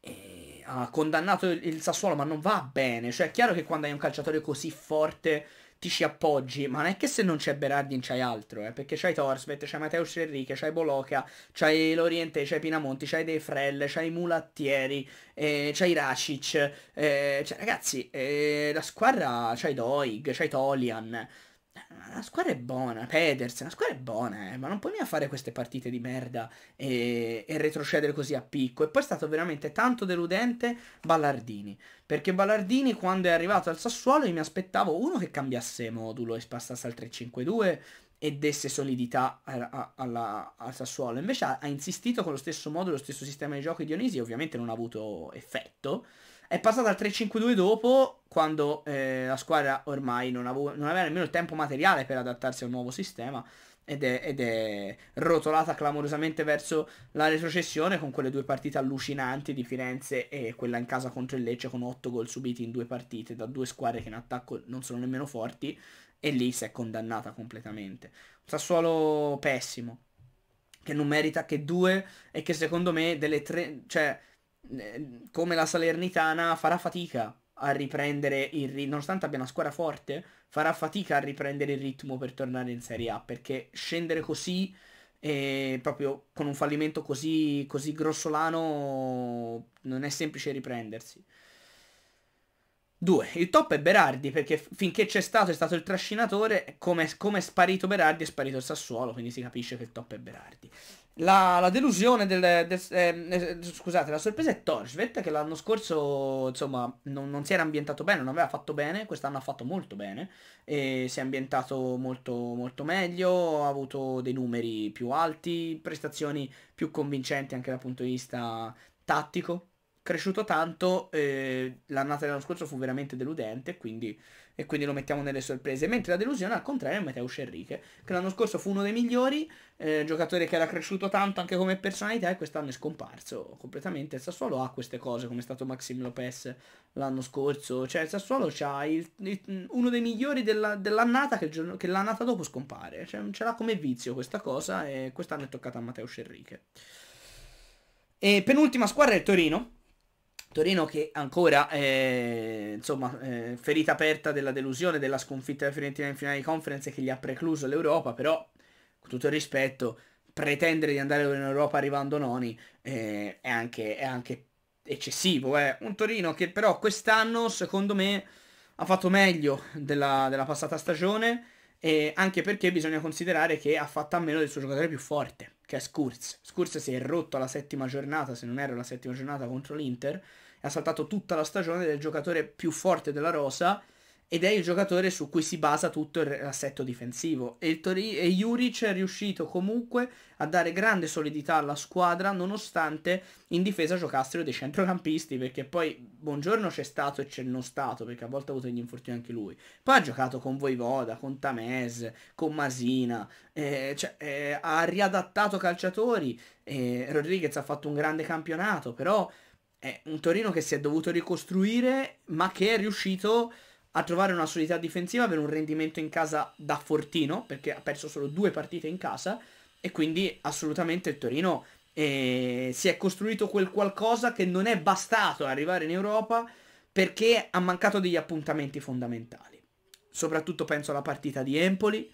[SPEAKER 1] eh ha condannato il Sassuolo ma non va bene. Cioè è chiaro che quando hai un calciatore così forte ti ci appoggi, ma non è che se non c'è Berardin c'hai altro, eh, perché c'hai Torsvet, c'hai Mateusz Enrique, c'hai Boloca, c'hai Loriente, c'hai Pinamonti, c'hai De Frel, c'hai Mulattieri, eh, c'hai Racic, eh, cioè, ragazzi, eh, la squadra c'hai Doig, c'hai Tolian, Ah, la squadra è buona, Pedersen, la squadra è buona, eh, ma non puoi mai fare queste partite di merda e, e, retrocedere così a picco. E poi è stato veramente tanto deludente Ballardini, perché Ballardini quando è arrivato al Sassuolo io mi aspettavo uno che cambiasse modulo e spassasse al 3-5-2 e desse solidità a, a, alla, al Sassuolo. Invece ha, ha insistito con lo stesso modulo, lo stesso sistema di gioco di Dionisi e ovviamente non ha avuto effetto. È passata al 3-5-2 dopo, quando eh, la squadra ormai non, avevo, non, aveva nemmeno il tempo materiale per adattarsi a un nuovo sistema ed è, ed è, rotolata clamorosamente verso la retrocessione con quelle due partite allucinanti di Firenze e quella in casa contro il Lecce con 8 gol subiti in due partite da due squadre che in attacco non sono nemmeno forti e lì si è condannata completamente. Un Sassuolo pessimo, che non merita che due e che secondo me delle tre... cioè Ehm, come la Salernitana farà fatica a riprendere il ritmo, nonostante abbia una squadra forte, farà fatica a riprendere il ritmo per tornare in Serie A, perché scendere così, eh, proprio con un fallimento così, così grossolano, non è semplice riprendersi. Due, Il top è Berardi, perché finché c'è stato è stato il trascinatore, come, come è sparito Berardi è sparito il Sassuolo, quindi si capisce che il top è Berardi. La, la, delusione del, del eh, eh scusate, la sorpresa è Torchvet che l'anno scorso insomma non, non, si era ambientato bene, non aveva fatto bene, quest'anno ha fatto molto bene e si è ambientato molto molto meglio, ha avuto dei numeri più alti, prestazioni più convincenti anche dal punto di vista tattico, cresciuto tanto, eh, l'annata dell'anno scorso fu veramente deludente, quindi e quindi lo mettiamo nelle sorprese. Mentre la delusione al contrario è Matteo Enrique, che l'anno scorso fu uno dei migliori, eh, giocatore che era cresciuto tanto anche come personalità e quest'anno è scomparso completamente. Il Sassuolo ha queste cose come è stato Maxim Lopez l'anno scorso, cioè il Sassuolo ha il, il, uno dei migliori della, dell'annata che, che l'annata dopo scompare, cioè, ce l'ha come vizio questa cosa e quest'anno è toccata a Matteo Enrique. E penultima squadra è il Torino, Torino che ancora eh, insomma eh, ferita aperta della delusione della sconfitta della Fiorentina in finale di conference che gli ha precluso l'Europa però con tutto il rispetto pretendere di andare in Europa arrivando noni eh, è, anche, è, anche, eccessivo eh. un Torino che però quest'anno secondo me ha fatto meglio della, della passata stagione eh, anche perché bisogna considerare che ha fatto a meno del suo giocatore più forte, che è Skurz. Skurz si è rotto alla settima giornata, se non era la settima giornata contro l'Inter, e ha saltato tutta la stagione del giocatore più forte della rosa, ed è il giocatore su cui si basa tutto l'assetto difensivo. E, il Tori- e Juric è riuscito comunque a dare grande solidità alla squadra nonostante in difesa giocassero dei centrocampisti, perché poi Buongiorno c'è stato e c'è non stato, perché a volte ha avuto degli infortuni anche lui. Poi ha giocato con Voivoda, con Tamez, con Masina, eh, cioè, eh, ha riadattato calciatori, eh, Rodriguez ha fatto un grande campionato, però è un Torino che si è dovuto ricostruire, ma che è riuscito a trovare una solidità difensiva, avere un rendimento in casa da fortino, perché ha perso solo due partite in casa, e quindi assolutamente il Torino eh, si è costruito quel qualcosa che non è bastato ad arrivare in Europa perché ha mancato degli appuntamenti fondamentali. Soprattutto penso alla partita di Empoli,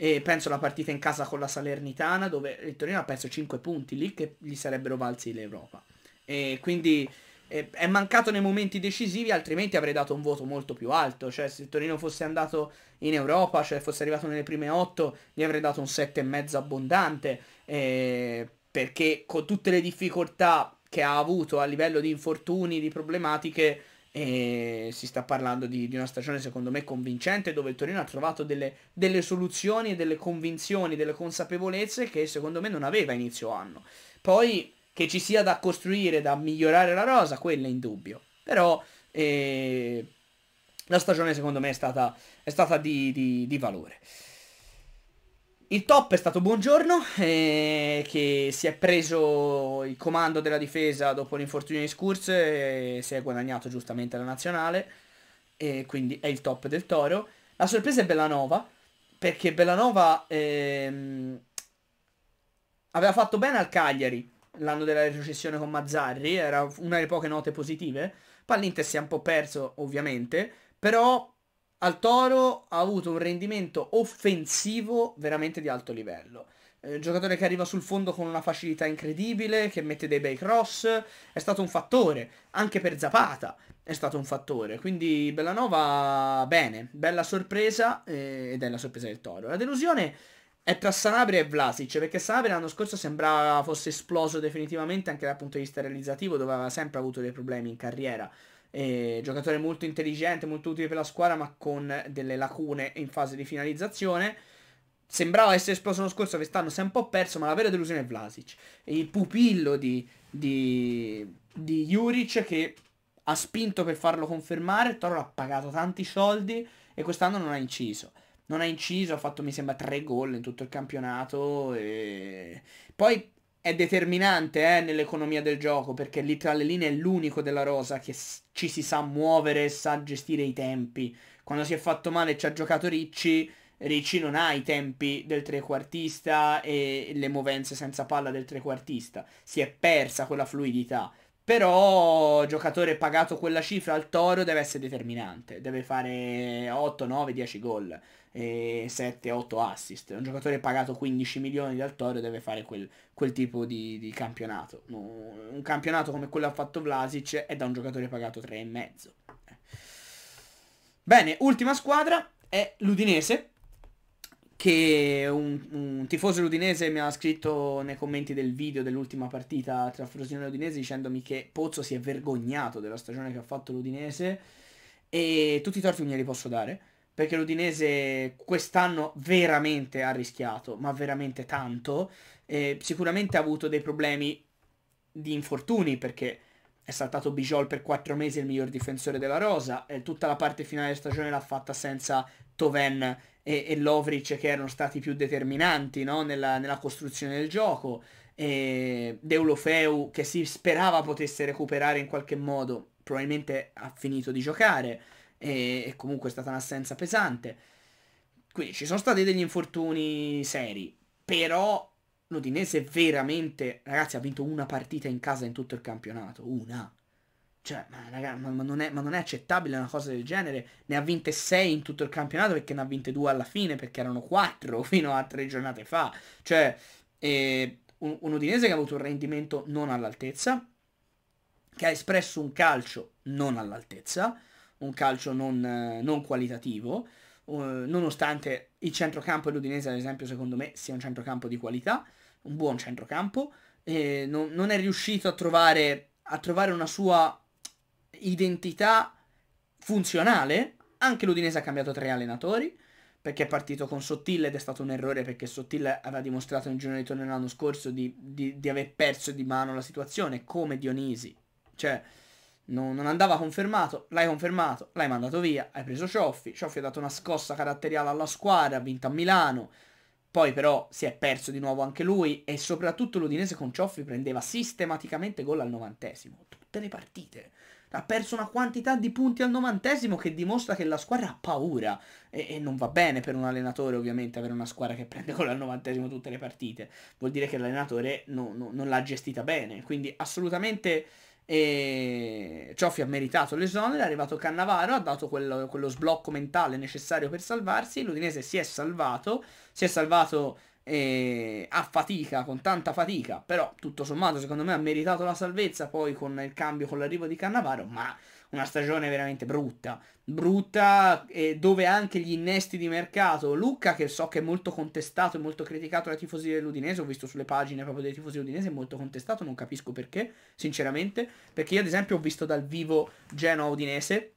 [SPEAKER 1] e penso alla partita in casa con la Salernitana, dove il Torino ha perso 5 punti lì che gli sarebbero valsi l'Europa. E quindi è mancato nei momenti decisivi, altrimenti avrei dato un voto molto più alto. Cioè, se Torino fosse andato in Europa, cioè fosse arrivato nelle prime 8, gli avrei dato un 7,5 abbondante. Eh, perché con tutte le difficoltà che ha avuto a livello di infortuni, di problematiche, eh, si sta parlando di, di, una stagione secondo me convincente dove il Torino ha trovato delle, delle soluzioni, delle convinzioni, delle consapevolezze che secondo me non aveva inizio anno. Poi che ci sia da costruire, da migliorare la rosa, quella in dubbio. Però eh, la stagione secondo me è stata, è stata di, di, di valore. Il top è stato Buongiorno, eh, che si è preso il comando della difesa dopo l'infortunio di Scurs e si è guadagnato giustamente la nazionale, e quindi è il top del Toro. La sorpresa è Bellanova, perché Bellanova ehm, aveva fatto bene al Cagliari, l'anno della retrocessione con Mazzarri, era una delle poche note positive. Pallinter si è un po' perso ovviamente, però al Toro ha avuto un rendimento offensivo veramente di alto livello. Eh, giocatore che arriva sul fondo con una facilità incredibile, che mette dei bei cross, è stato un fattore, anche per Zapata è stato un fattore, quindi Bellanova bene, bella sorpresa eh, ed è la sorpresa del Toro. La delusione è tra Sanabria e Vlasic, perché Sanabria l'anno scorso sembrava fosse esploso definitivamente anche dal punto di vista realizzativo, dove aveva sempre avuto dei problemi in carriera. E, giocatore molto intelligente, molto utile per la squadra, ma con delle lacune in fase di finalizzazione. Sembrava essere esploso l'anno scorso, quest'anno si è un po' perso, ma la vera delusione è Vlasic. il pupillo di, di, di Juric che ha spinto per farlo confermare, Toro ha pagato tanti soldi e quest'anno non ha inciso non ha inciso, ha fatto mi sembra tre gol in tutto il campionato e poi è determinante eh, nell'economia del gioco perché lì tra le linee è l'unico della rosa che ci si sa muovere sa gestire i tempi. Quando si è fatto male e ci ha giocato Ricci, Ricci non ha i tempi del trequartista e le movenze senza palla del trequartista, si è persa quella fluidità. Però giocatore pagato quella cifra al Toro deve essere determinante, deve fare 8, 9, 10 gol e 7-8 assist. Un giocatore pagato 15 milioni dal Toro deve fare quel, quel tipo di, di, campionato. Un campionato come quello ha fatto Vlasic è da un giocatore pagato 3,5. Bene, ultima squadra è l'Udinese, che un, un, tifoso ludinese mi ha scritto nei commenti del video dell'ultima partita tra Frosinone e Ludinese dicendomi che Pozzo si è vergognato della stagione che ha fatto l'Udinese e tutti i torti me li posso dare perché l'Udinese quest'anno veramente ha rischiato, ma veramente tanto. Eh, sicuramente ha avuto dei problemi di infortuni perché è saltato Bijol per quattro mesi il miglior difensore della rosa e tutta la parte finale della stagione l'ha fatta senza Toven e, e Lovric che erano stati più determinanti no? nella, nella, costruzione del gioco e Deulofeu che si sperava potesse recuperare in qualche modo probabilmente ha finito di giocare e, e comunque è stata un'assenza pesante. Quindi ci sono stati degli infortuni seri, però l'Udinese veramente, ragazzi, ha vinto una partita in casa in tutto il campionato, una. Cioè, ma, raga, ma, ma, non, è, ma non è, accettabile una cosa del genere. Ne ha vinte 6 in tutto il campionato perché ne ha vinte 2 alla fine, perché erano 4 fino a 3 giornate fa. Cioè, eh, un, un Udinese che ha avuto un rendimento non all'altezza, che ha espresso un calcio non all'altezza, un calcio non, eh, non qualitativo, uh, nonostante il centrocampo dell'Udinese, ad esempio, secondo me sia un centrocampo di qualità, un buon centrocampo, eh, non, non, è riuscito a trovare, a trovare una sua identità funzionale, anche l'Udinese ha cambiato tre allenatori, perché è partito con Sottil ed è stato un errore perché Sottil aveva dimostrato in giro di torneo l'anno scorso di, di, di, aver perso di mano la situazione come Dionisi. Cioè, non, non andava confermato, l'hai confermato, l'hai mandato via, hai preso Cioffi, Cioffi ha dato una scossa caratteriale alla squadra, ha vinto a Milano, poi però si è perso di nuovo anche lui e soprattutto l'Udinese con Cioffi prendeva sistematicamente gol al novantesimo, tutte le partite. Ha perso una quantità di punti al novantesimo che dimostra che la squadra ha paura e, e non va bene per un allenatore ovviamente avere una squadra che prende gol al novantesimo tutte le partite, vuol dire che l'allenatore no, no, non l'ha gestita bene, quindi assolutamente e Cioffi ha meritato l'esonero, è arrivato Cannavaro, ha dato quello, quello sblocco mentale necessario per salvarsi, l'Udinese si è salvato, si è salvato eh, a fatica, con tanta fatica, però tutto sommato secondo me ha meritato la salvezza poi con il cambio, con l'arrivo di Cannavaro, ma una stagione veramente brutta, brutta e eh, dove anche gli innesti di mercato, Lucca che so che è molto contestato e molto criticato dai tifosi dell'Udinese, ho visto sulle pagine proprio dei tifosi dell'Udinese, è molto contestato, non capisco perché, sinceramente, perché io ad esempio ho visto dal vivo Genoa-Udinese,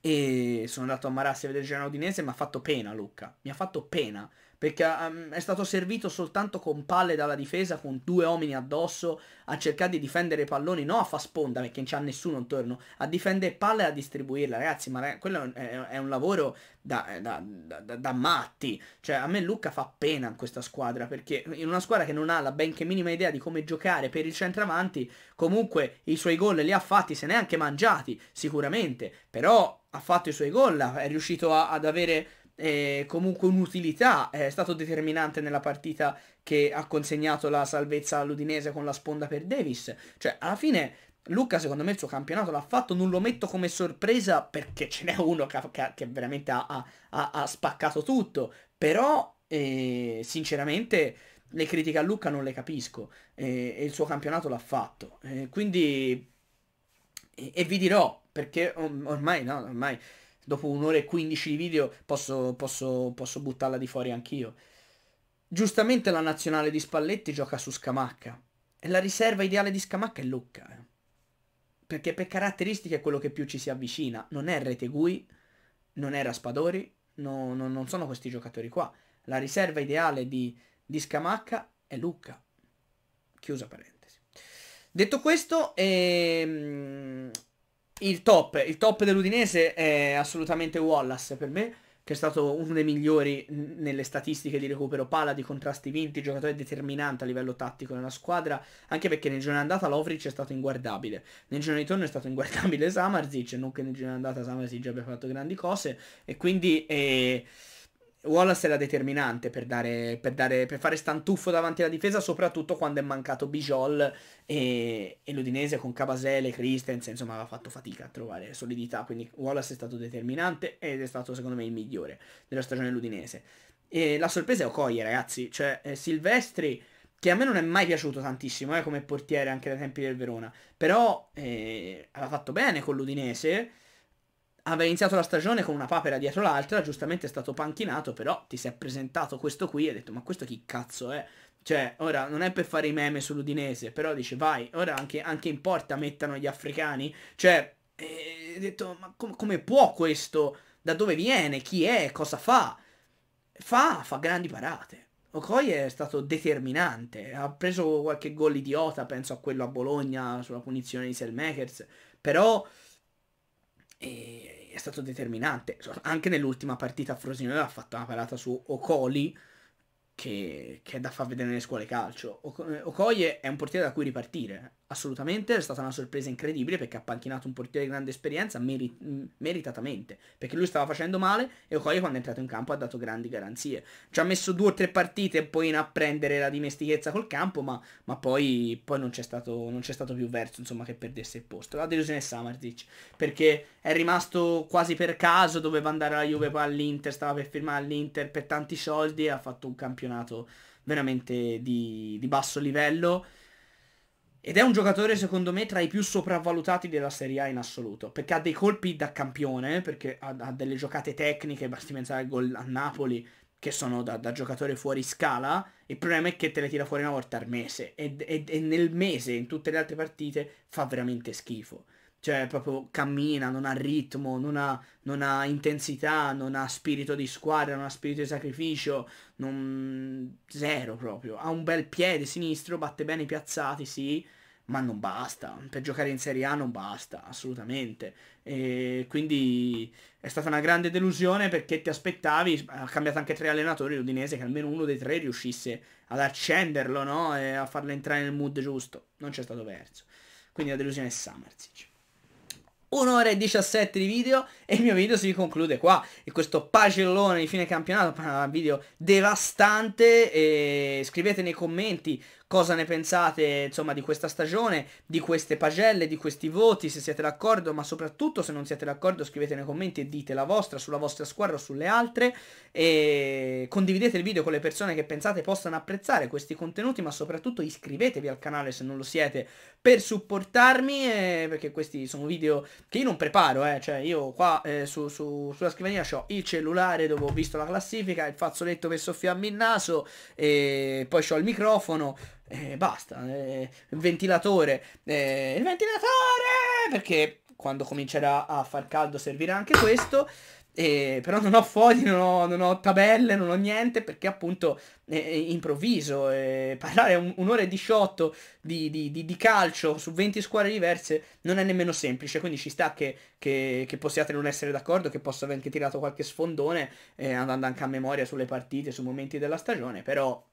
[SPEAKER 1] e sono andato a Marassi a vedere Genoa Udinese, mi ha fatto pena Lucca, mi ha fatto pena, perché um, è stato servito soltanto con palle dalla difesa, con due uomini addosso, a cercare di difendere i palloni, non a far sponda perché non c'ha nessuno intorno, a difendere palle e a distribuirla, ragazzi, ma rag eh, quello è, è, un lavoro eh, da, da, da, da, matti, cioè a me Luca fa pena in questa squadra, perché in una squadra che non ha la benché minima idea di come giocare per il centravanti, comunque i suoi gol li ha fatti, se ne è anche mangiati, sicuramente, però ha fatto i suoi gol, è riuscito a, ad avere eh, comunque un'utilità, è stato determinante nella partita che ha consegnato la salvezza all'Udinese con la sponda per Davis, cioè alla fine Luca secondo me il suo campionato l'ha fatto, non lo metto come sorpresa perché ce n'è uno che, che, che veramente ha, ha, ha, spaccato tutto, però eh, sinceramente le critiche a Luca non le capisco eh, e il suo campionato l'ha fatto, eh, quindi... E, e vi dirò, perché ormai, no, ormai dopo un'ora e 15 di video posso, posso, posso buttarla di fuori anch'io. Giustamente la nazionale di Spalletti gioca su Scamacca. E la riserva ideale di Scamacca è Lucca. Eh. Perché per caratteristiche è quello che più ci si avvicina. Non è Retegui, non è Raspadori, no, no, non sono questi giocatori qua. La riserva ideale di, di Scamacca è Lucca. Chiusa parentesi. Detto questo, ehm, il top, il top dell'Udinese è assolutamente Wallace per me, che è stato uno dei migliori nelle statistiche di recupero pala, di contrasti vinti, giocatore determinante a livello tattico nella squadra, anche perché nel giorno andata Lovric è stato inguardabile, nel giorno ritorno è stato inguardabile Samarzic, non che nel giorno andata Samarzic abbia fatto grandi cose, e quindi... Eh, Wallace era determinante per, dare, per, dare, per, fare stantuffo davanti alla difesa, soprattutto quando è mancato Bijol e, e l'Udinese con Cavasele, Christensen, insomma aveva fatto fatica a trovare solidità, quindi Wallace è stato determinante ed è stato secondo me il migliore della stagione dell'Udinese. E la sorpresa è Okoye ragazzi, cioè eh, Silvestri che a me non è mai piaciuto tantissimo eh, come portiere anche dai tempi del Verona, però eh, aveva fatto bene con l'Udinese aveva iniziato la stagione con una papera dietro l'altra, giustamente è stato panchinato, però ti si è presentato questo qui e hai detto ma questo chi cazzo è? Cioè, ora non è per fare i meme sull'Udinese, però dice vai, ora anche, anche in porta mettano gli africani. Cioè, hai detto ma com come può questo? Da dove viene? Chi è? Cosa fa? Fa, fa grandi parate. Okoi è stato determinante, ha preso qualche gol idiota, penso a quello a Bologna sulla punizione di Selmakers, però e è stato determinante. Anche nell'ultima partita Frosinone ha fatto una parata su Ocoli che, che, è da far vedere nelle scuole calcio. Ocoli è un portiere da cui ripartire. Assolutamente, è stata una sorpresa incredibile perché ha panchinato un portiere di grande esperienza meri mm, meritatamente, perché lui stava facendo male e Okoye quando è entrato in campo ha dato grandi garanzie. Ci ha messo due o tre partite poi in apprendere la dimestichezza col campo, ma, ma poi, poi, non, c'è stato, stato, più verso insomma, che perdesse il posto. La delusione è Samartic, perché è rimasto quasi per caso, doveva andare alla Juve poi all'Inter, stava per firmare all'Inter per tanti soldi e ha fatto un campionato veramente di, di basso livello ed è un giocatore secondo me tra i più sopravvalutati della Serie A in assoluto, perché ha dei colpi da campione, perché ha, ha delle giocate tecniche, basti pensare al gol a Napoli, che sono da, da, giocatore fuori scala, il problema è che te le tira fuori una volta al mese e, e, e, nel mese, in tutte le altre partite, fa veramente schifo. Cioè, proprio cammina, non ha ritmo, non ha, non ha intensità, non ha spirito di squadra, non ha spirito di sacrificio, non... zero proprio. Ha un bel piede sinistro, batte bene i piazzati, sì, ma non basta. Per giocare in Serie A non basta, assolutamente. E quindi è stata una grande delusione perché ti aspettavi, ha cambiato anche tre allenatori l'Udinese, che almeno uno dei tre riuscisse ad accenderlo, no? E a farlo entrare nel mood giusto. Non c'è stato verso. Quindi la delusione è Samarzic un'ora e 17 di video e il mio video si conclude qua e questo pagellone di fine campionato video devastante e scrivete nei commenti cosa ne pensate insomma di questa stagione, di queste pagelle, di questi voti, se siete d'accordo, ma soprattutto se non siete d'accordo scrivete nei commenti e dite la vostra sulla vostra squadra o sulle altre e condividete il video con le persone che pensate possano apprezzare questi contenuti, ma soprattutto iscrivetevi al canale se non lo siete per supportarmi eh, perché questi sono video che io non preparo, eh, cioè io qua eh, su, su, sulla scrivania ho il cellulare dove ho visto la classifica, il fazzoletto che soffia il naso e poi ho il microfono e eh, basta, eh, il ventilatore, eh, il ventilatore! Perché quando comincerà a far caldo servirà anche questo. Eh, però non ho fogli, non ho, non ho, tabelle, non ho niente perché appunto eh, è, improvviso. Eh, parlare un, un'ora e 18 di, di, di, di, calcio su 20 squadre diverse non è nemmeno semplice, quindi ci sta che, che, che possiate non essere d'accordo, che posso aver anche tirato qualche sfondone eh, andando anche a memoria sulle partite, su momenti della stagione, però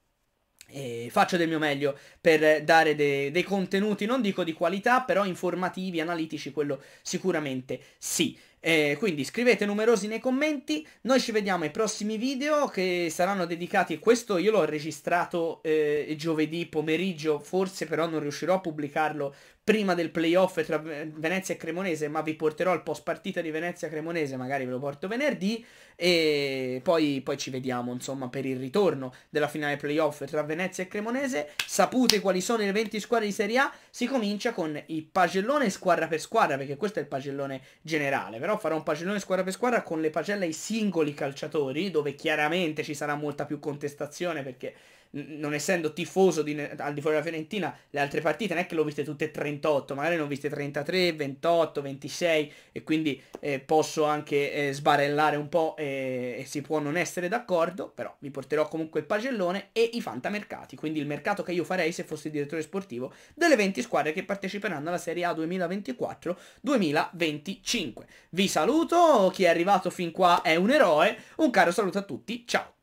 [SPEAKER 1] e faccio del mio meglio per dare de dei contenuti, non dico di qualità, però informativi, analitici, quello sicuramente sì. Eh, quindi scrivete numerosi nei commenti, noi ci vediamo ai prossimi video che saranno dedicati, questo io l'ho registrato eh, giovedì pomeriggio, forse però non riuscirò a pubblicarlo prima del playoff tra Venezia e Cremonese, ma vi porterò il post partita di Venezia-Cremonese, magari ve lo porto venerdì, e poi, poi, ci vediamo insomma per il ritorno della finale playoff tra Venezia e Cremonese. Sapute quali sono le 20 squadre di Serie A, si comincia con il pagellone squadra per squadra, perché questo è il pagellone generale, però farò un pagellone squadra per squadra con le pagelle ai singoli calciatori, dove chiaramente ci sarà molta più contestazione perché non essendo tifoso di, al di fuori della Fiorentina, le altre partite non è che l'ho viste tutte 38, magari ne ho viste 33, 28, 26 e quindi eh, posso anche eh, sbarellare un po' e, e, si può non essere d'accordo, però vi porterò comunque il pagellone e i fantamercati, quindi il mercato che io farei se fossi direttore sportivo delle 20 squadre che parteciperanno alla Serie A 2024-2025. Vi saluto, chi è arrivato fin qua è un eroe, un caro saluto a tutti, ciao!